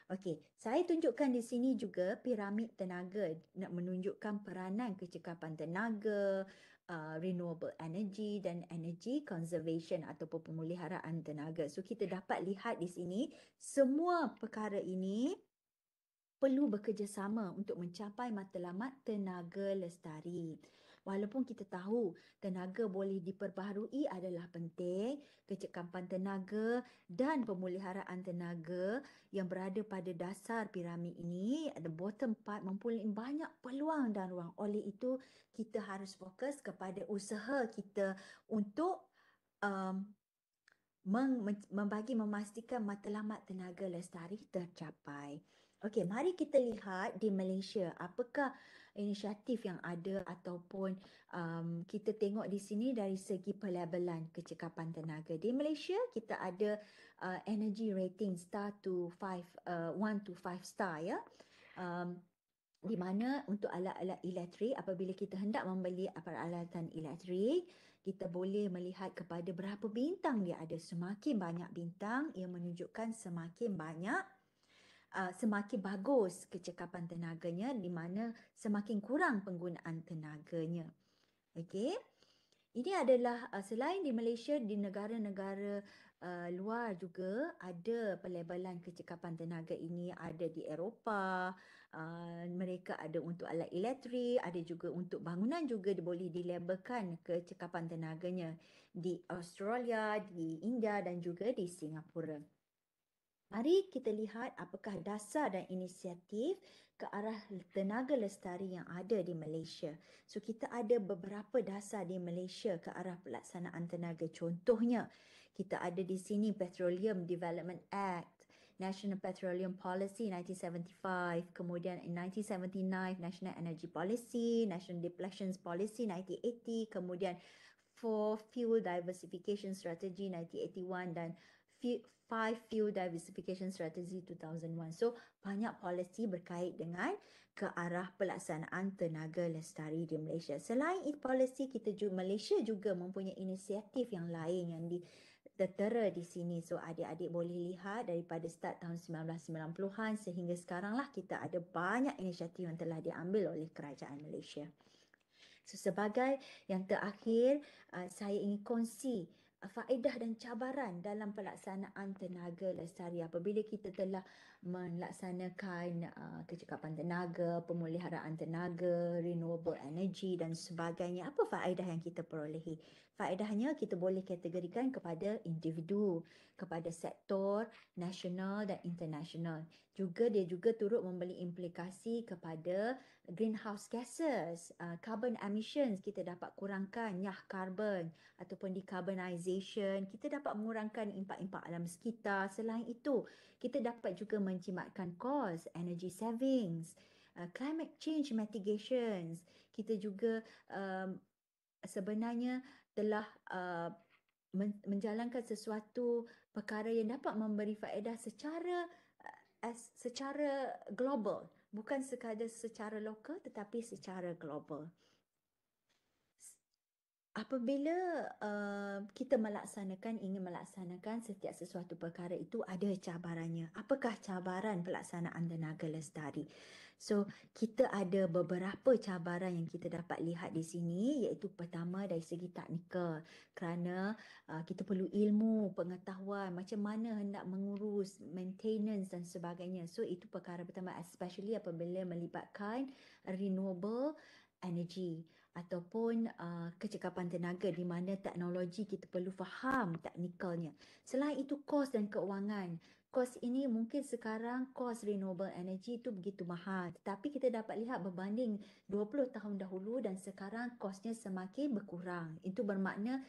Okey, saya tunjukkan di sini juga piramid tenaga nak menunjukkan peranan kecekapan tenaga, uh, renewable energy dan energy conservation ataupun pemuliharaan tenaga. So kita dapat lihat di sini semua perkara ini perlu bekerjasama untuk mencapai matlamat tenaga lestari. Walaupun kita tahu tenaga boleh diperbaharui adalah penting, kecekapan tenaga dan pemuliharaan tenaga yang berada pada dasar piramid ini, ada bottom part mempunyai banyak peluang dan ruang. Oleh itu, kita harus fokus kepada usaha kita untuk um, Membagi memastikan matlamat tenaga lestari tercapai. Okey, mari kita lihat di Malaysia apakah inisiatif yang ada ataupun um, kita tengok di sini dari segi pelabelan kecekapan tenaga. Di Malaysia, kita ada uh, energy rating star to 5, uh, 1 to 5 star ya. Um, di mana untuk alat-alat elektrik apabila kita hendak membeli peralatan elektrik kita boleh melihat kepada berapa bintang dia ada semakin banyak bintang ia menunjukkan semakin banyak uh, semakin bagus kecekapan tenaganya di mana semakin kurang penggunaan tenaganya. Okey. Ini adalah uh, selain di Malaysia di negara-negara uh, luar juga ada pelabelan kecekapan tenaga ini ada di Eropah. Uh, mereka ada untuk alat elektrik, ada juga untuk bangunan juga boleh dilabelkan kecekapan tenaganya di Australia, di India dan juga di Singapura. Mari kita lihat apakah dasar dan inisiatif ke arah tenaga lestari yang ada di Malaysia. So kita ada beberapa dasar di Malaysia ke arah pelaksanaan tenaga. Contohnya, kita ada di sini Petroleum Development Act, National Petroleum Policy 1975, kemudian 1979 National Energy Policy, National Depletions Policy 1980, kemudian For Fuel Diversification Strategy 1981 dan five fuel diversification strategy 2001. So banyak policy berkait dengan ke arah pelaksanaan tenaga lestari di Malaysia. Selain itu policy kita juga Malaysia juga mempunyai inisiatif yang lain yang di tertera di sini. So adik-adik boleh lihat daripada start tahun 1990-an sehingga sekaranglah kita ada banyak inisiatif yang telah diambil oleh kerajaan Malaysia. So, sebagai yang terakhir, uh, saya ingin kongsi faedah dan cabaran dalam pelaksanaan tenaga lestari apabila kita telah melaksanakan uh, kecekapan tenaga, pemuliharaan tenaga, renewable energy dan sebagainya. Apa faedah yang kita perolehi? Faedahnya kita boleh kategorikan kepada individu, kepada sektor nasional dan international Juga dia juga turut membeli implikasi kepada greenhouse gases, uh, carbon emissions kita dapat kurangkan, nyah carbon ataupun decarbonization, kita dapat mengurangkan impak-impak alam sekitar. Selain itu, kita dapat juga mencimatkan cost, energy savings uh, climate change mitigations kita juga um, sebenarnya telah uh, menjalankan sesuatu perkara yang dapat memberi faedah secara uh, as, secara global bukan sekadar secara lokal tetapi secara global apabila uh, kita melaksanakan ingin melaksanakan setiap sesuatu perkara itu ada cabarannya apakah cabaran pelaksanaan tenaga lestari so kita ada beberapa cabaran yang kita dapat lihat di sini iaitu pertama dari segi teknikal kerana uh, kita perlu ilmu pengetahuan macam mana hendak mengurus maintenance dan sebagainya so itu perkara pertama especially apabila melibatkan renewable energy ataupun uh, kecekapan tenaga di mana teknologi kita perlu faham teknikalnya. Selain itu kos dan keuangan. Kos ini mungkin sekarang kos renewable energy itu begitu mahal. Tapi kita dapat lihat berbanding 20 tahun dahulu dan sekarang kosnya semakin berkurang. Itu bermakna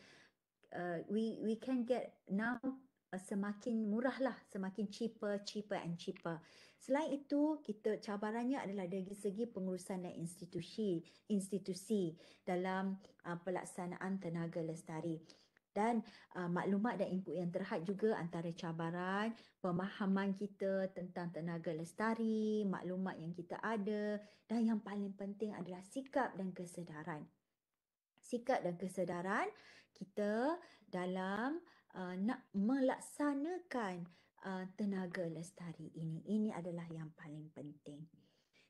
uh, we we can get now uh, semakin murahlah, semakin cheaper, cheaper and cheaper. Selain itu, kita cabarannya adalah dari segi pengurusan dan institusi, institusi dalam uh, pelaksanaan tenaga lestari. Dan uh, maklumat dan input yang terhad juga antara cabaran pemahaman kita tentang tenaga lestari, maklumat yang kita ada dan yang paling penting adalah sikap dan kesedaran. Sikap dan kesedaran kita dalam uh, nak melaksanakan uh, tenaga lestari ini. Ini adalah yang paling penting.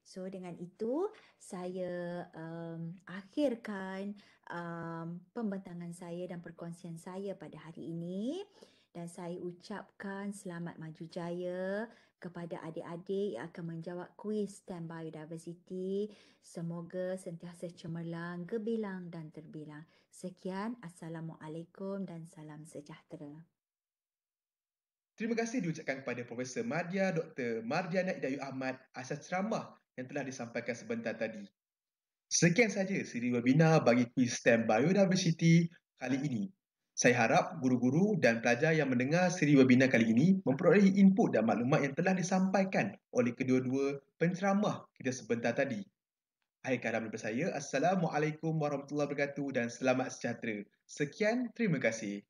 So dengan itu saya um, akhirkan um, pembentangan saya dan perkongsian saya pada hari ini dan saya ucapkan selamat maju jaya kepada adik-adik yang akan menjawab kuis STEM Biodiversity. Semoga sentiasa cemerlang, gebilang dan terbilang. Sekian, Assalamualaikum dan salam sejahtera. Terima kasih diucapkan kepada Profesor Madya Dr. Mardiana Idayu Ahmad asas ceramah yang telah disampaikan sebentar tadi. Sekian saja siri webinar bagi kuis STEM Biodiversity kali ini. Saya harap guru-guru dan pelajar yang mendengar siri webinar kali ini memperoleh input dan maklumat yang telah disampaikan oleh kedua-dua penceramah kita sebentar tadi. Akhir kata daripada saya, Assalamualaikum warahmatullahi wabarakatuh dan selamat sejahtera. Sekian, terima kasih.